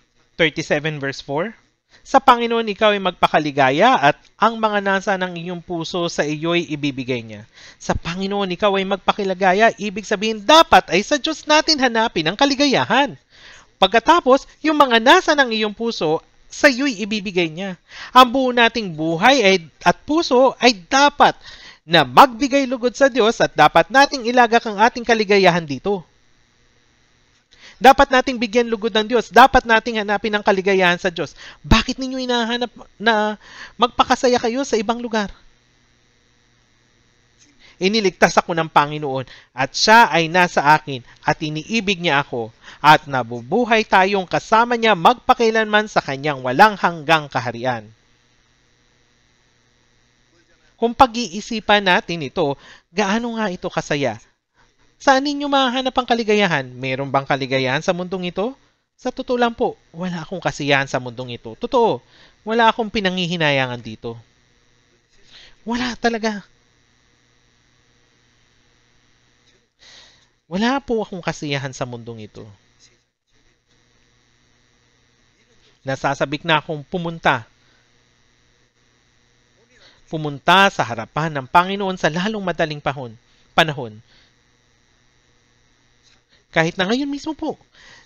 37 verse 4, Sa Panginoon ikaw ay magpakaligaya at ang mga nasa ng iyong puso sa iyo'y ibibigay niya. Sa Panginoon ikaw ay magpakiligaya, ibig sabihin dapat ay sa Diyos natin hanapin ang kaligayahan. Pagkatapos, yung mga nasa ng iyong puso sa iyo'y ibibigay niya. Ang buo nating buhay ay, at puso ay dapat na magbigay lugod sa Diyos at dapat nating ilagak ang ating kaligayahan dito. Dapat nating bigyan lugod ng Diyos. Dapat nating hanapin ang kaligayahan sa Diyos. Bakit ninyo hinahanap na magpakasaya kayo sa ibang lugar? Iniligtas ako ng Panginoon at siya ay nasa akin at iniibig niya ako at nabubuhay tayong kasama niya magpakailanman sa kanyang walang hanggang kaharian. Kung pag-iisipan natin ito, gaano nga ito kasaya? Saan ninyo mahanap ang kaligayahan? Meron bang kaligayahan sa mundong ito? Sa totoo lang po, wala akong kasiyahan sa mundong ito. Totoo, wala akong pinangihinayangan dito. Wala talaga. Wala po akong kasiyahan sa mundong ito. Nasasabik na akong pumunta. Pumunta sa harapan ng Panginoon sa lalong madaling pahon, panahon kahit na ngayon mismo po.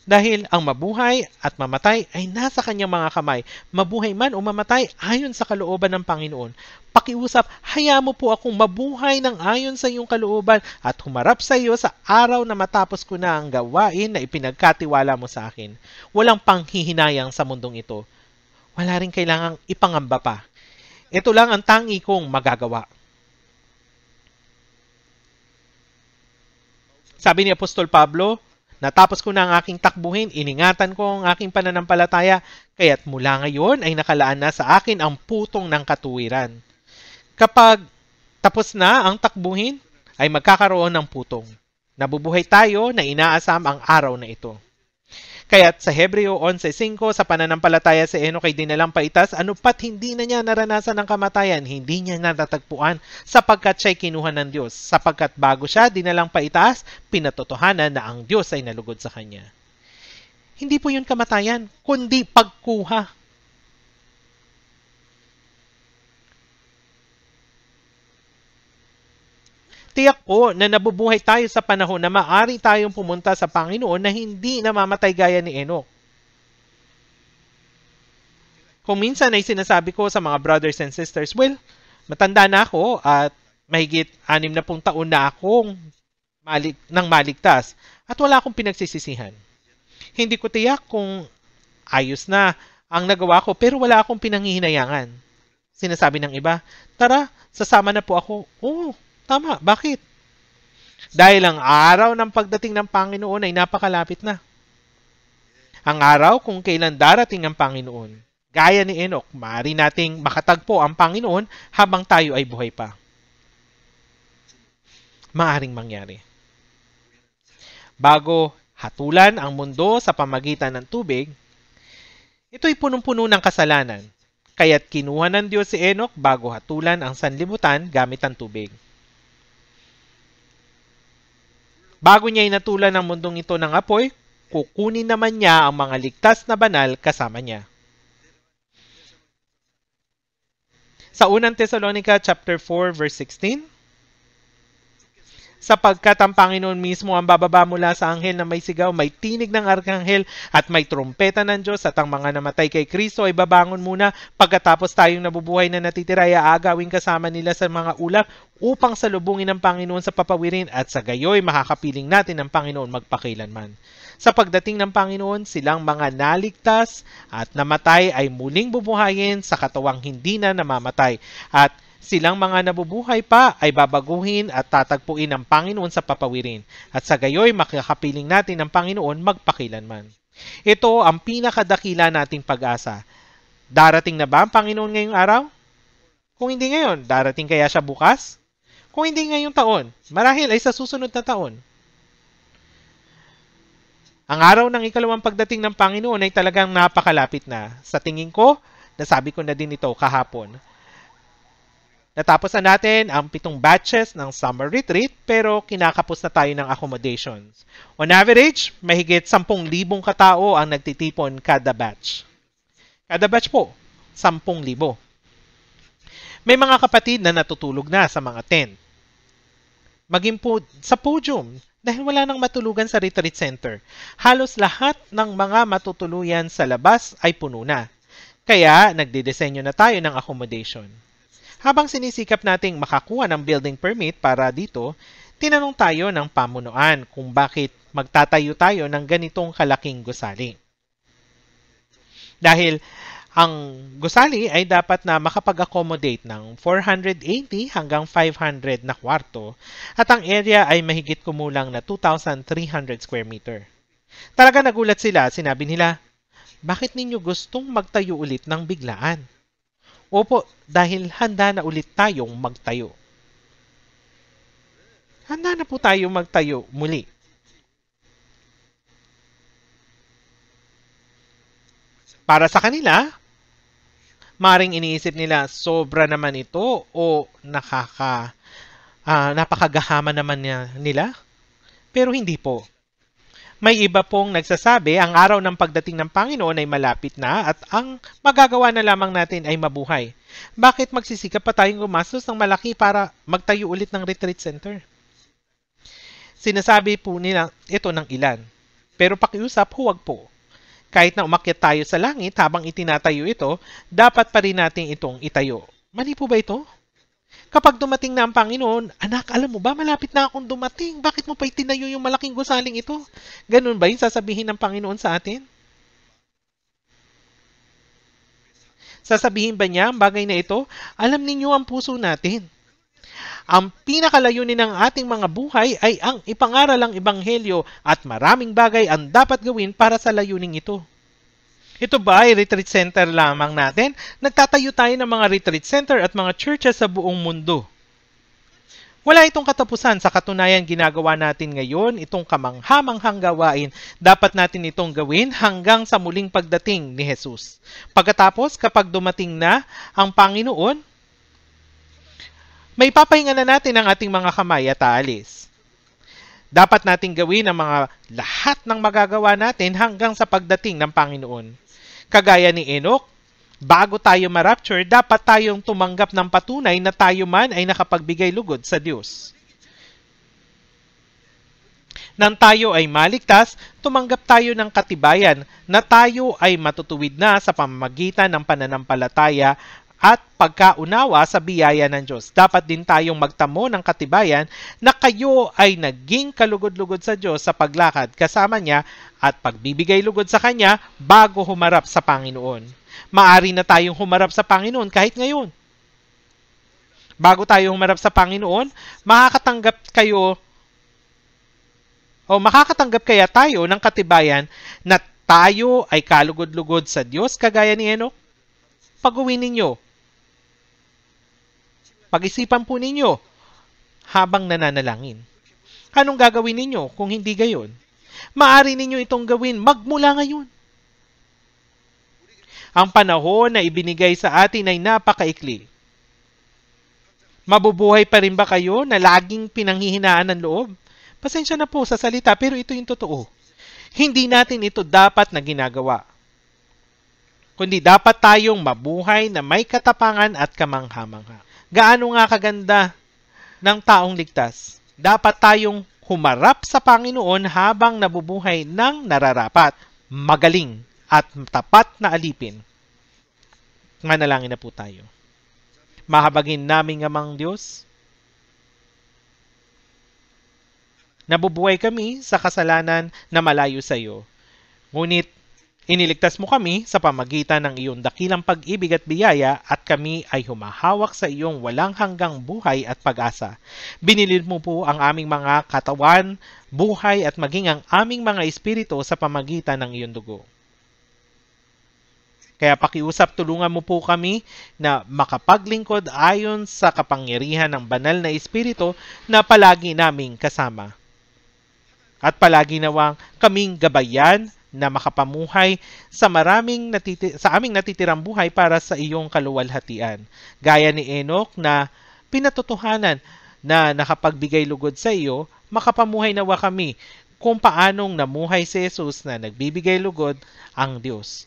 Dahil ang mabuhay at mamatay ay nasa kanyang mga kamay, mabuhay man o mamatay ayon sa kalooban ng Panginoon. Pakiusap, haya mo po akong mabuhay ng ayon sa iyong kalooban at humarap sa iyo sa araw na matapos ko na ang gawain na ipinagkatiwala mo sa akin. Walang panghihinayang sa mundong ito. Wala rin kailangang ipangamba pa. Ito lang ang tangi kong magagawa. Sabi ni Apostol Pablo, Natapos ko na ang aking takbuhin, iningatan ko ang aking pananampalataya, kaya't mula ngayon ay nakalaan na sa akin ang putong ng katuwiran. Kapag tapos na ang takbuhin, ay magkakaroon ng putong. Nabubuhay tayo na inaasam ang araw na ito. Kaya't sa Hebreo 11.5, sa pananampalataya si Enoch ay dinalang paitas, anupat hindi na niya naranasan ang kamatayan, hindi niya natatagpuan sapagkat siya'y kinuha ng Diyos. Sapagkat bago siya dinalang paitaas, pinatotohanan na ang Diyos ay nalugod sa kanya. Hindi po yun kamatayan, kundi pagkuha Tiyak po na nabubuhay tayo sa panahon na maari tayong pumunta sa Panginoon na hindi namamatay gaya ni Enoch. Kung minsan ay sinasabi ko sa mga brothers and sisters, well, matanda na ako at mahigit anim na pong taon na akong malik, nang maligtas at wala akong pinagsisisihan. Hindi ko tiyak kung ayos na ang nagawa ko pero wala akong pinanghihinayangan. Sinasabi ng iba, tara, sasama na po ako. Oo, oh, Tama, bakit? Dahil ang araw ng pagdating ng Panginoon ay napakalapit na. Ang araw kung kailan darating ang Panginoon. Gaya ni Enoch, maaari nating makatagpo ang Panginoon habang tayo ay buhay pa. Maaring mangyari. Bago hatulan ang mundo sa pamagitan ng tubig, ito'y punong-puno ng kasalanan, kaya't kinuha ng Diyos si Enoch bago hatulan ang sanlibutan gamit ang tubig. Bago niya inatulan ang mundong ito ng apoy, kukunin naman niya ang mga ligtas na banal kasama niya. Sa unang Thessalonica chapter 4 verse 16, sapagkat ang Panginoon mismo ang bababa mula sa anghel na may sigaw, may tinig ng arkanghel at may trompeta ng Diyos at ang mga namatay kay Kristo ay babangon muna pagkatapos tayong nabubuhay na natitira ay aagawin kasama nila sa mga ulap upang salubungin ng Panginoon sa papawirin at sa gayoy makakapiling natin ang Panginoon magpakailanman. Sa pagdating ng Panginoon, silang mga naligtas at namatay ay muling bubuhayin sa katawang hindi na namamatay at silang mga nabubuhay pa ay babaguhin at tatagpuin ng Panginoon sa papawirin at sa gayoy makakapiling natin ng Panginoon magpakilanman. Ito ang pinakadakila nating pag-asa. Darating na ba ang Panginoon ngayong araw? Kung hindi ngayon, darating kaya siya bukas? Kung hindi ngayong taon, marahil ay sa susunod na taon. Ang araw ng ikalawang pagdating ng Panginoon ay talagang napakalapit na. Sa tingin ko, nasabi ko na din ito kahapon, Natapos na natin ang pitong batches ng summer retreat pero kinakapos na tayo ng accommodations. On average, mahigit 10,000 katao ang nagtitipon kada batch. Kada batch po, 10,000. May mga kapatid na natutulog na sa mga tent. Maging po sa podium dahil wala nang matulugan sa retreat center. Halos lahat ng mga matutuluyan sa labas ay puno na. Kaya nagdidesenyo na tayo ng accommodation. Habang sinisikap nating makakuha ng building permit para dito, tinanong tayo ng pamunuan kung bakit magtatayo tayo ng ganitong kalaking gusali. Dahil ang gusali ay dapat na makapag-accommodate ng 480 hanggang 500 na kwarto at ang area ay mahigit kumulang na 2,300 square meter. Talaga nagulat sila, sinabi nila, bakit ninyo gustong magtayo ulit ng biglaan? Opo, dahil handa na ulit tayong magtayo. Handa na po tayo magtayo muli. Para sa kanila, maring iniisip nila sobra naman ito o nakaka uh, ah, napakagahama naman niya, nila. Pero hindi po. May iba pong nagsasabi, ang araw ng pagdating ng Panginoon ay malapit na at ang magagawa na lamang natin ay mabuhay. Bakit magsisikap pa tayong gumastos ng malaki para magtayo ulit ng retreat center? Sinasabi po nila ito ng ilan. Pero pakiusap, huwag po. Kahit na umakyat tayo sa langit habang itinatayo ito, dapat pa rin natin itong itayo. Mali po ba ito? Kapag dumating na ang Panginoon, anak, alam mo ba, malapit na akong dumating. Bakit mo pa itinayo yung malaking gusaling ito? Ganun ba yung sasabihin ng Panginoon sa atin? Sasabihin ba niya ang bagay na ito? Alam ninyo ang puso natin. Ang pinakalayunin ng ating mga buhay ay ang ipangaral ang Ebanghelyo at maraming bagay ang dapat gawin para sa layuning ito. Ito ba ay retreat center lamang natin? Nagtatayo tayo ng mga retreat center at mga churches sa buong mundo. Wala itong katapusan sa katunayan ginagawa natin ngayon, itong kamanghamanghang gawain. Dapat natin itong gawin hanggang sa muling pagdating ni Jesus. Pagkatapos, kapag dumating na ang Panginoon, may papahinga na natin ang ating mga kamay at alis. Dapat nating gawin ang mga lahat ng magagawa natin hanggang sa pagdating ng Panginoon. Kagaya ni Enoch, bago tayo ma-rapture, dapat tayong tumanggap ng patunay na tayo man ay nakapagbigay lugod sa Diyos. Nang tayo ay maligtas, tumanggap tayo ng katibayan na tayo ay matutuwid na sa pamamagitan ng pananampalataya at pagkaunawa sa biyaya ng Diyos. Dapat din tayong magtamo ng katibayan na kayo ay naging kalugod-lugod sa Diyos sa paglakad kasama niya at pagbibigay lugod sa Kanya bago humarap sa Panginoon. Maari na tayong humarap sa Panginoon kahit ngayon. Bago tayo humarap sa Panginoon, makakatanggap kayo o makakatanggap kaya tayo ng katibayan na tayo ay kalugod-lugod sa Diyos kagaya ni Enoch? Pag-uwi ninyo, pag-isipan po ninyo habang nananalangin. Anong gagawin ninyo kung hindi gayon? Maari ninyo itong gawin magmula ngayon. Ang panahon na ibinigay sa atin ay napakaikli. Mabubuhay pa rin ba kayo na laging pinanghihinaan ng loob? Pasensya na po sa salita pero ito yung totoo. Hindi natin ito dapat na ginagawa. Kundi dapat tayong mabuhay na may katapangan at kamanghamangha gaano nga kaganda ng taong ligtas. Dapat tayong humarap sa Panginoon habang nabubuhay ng nararapat, magaling at tapat na alipin. Manalangin na po tayo. Mahabagin namin ngamang Diyos. Nabubuhay kami sa kasalanan na malayo sa iyo. Ngunit Iniligtas mo kami sa pamagitan ng iyong dakilang pag-ibig at biyaya at kami ay humahawak sa iyong walang hanggang buhay at pag-asa. Binilid mo po ang aming mga katawan, buhay at maging ang aming mga espiritu sa pamagitan ng iyong dugo. Kaya pakiusap tulungan mo po kami na makapaglingkod ayon sa kapangyarihan ng banal na espiritu na palagi naming kasama. At palagi nawang kaming gabayan na makapamuhay sa maraming natiti- sa aming natitirang buhay para sa iyong kaluwalhatian. Gaya ni Enoch na pinatotohanan na nakapagbigay lugod sa iyo, makapamuhay nawa kami kung paanong namuhay si Jesus na nagbibigay lugod ang Diyos.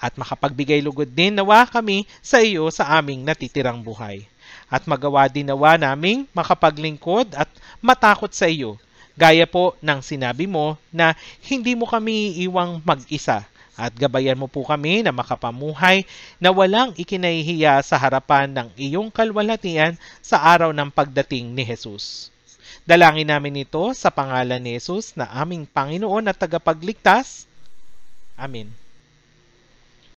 At makapagbigay lugod din nawa kami sa iyo sa aming natitirang buhay. At magawa din nawa naming makapaglingkod at matakot sa iyo Gaya po ng sinabi mo na hindi mo kami iiwang mag-isa at gabayan mo po kami na makapamuhay na walang ikinahihiya sa harapan ng iyong kalwalatian sa araw ng pagdating ni Jesus. Dalangin namin ito sa pangalan ni Jesus na aming Panginoon at tagapagligtas. Amen.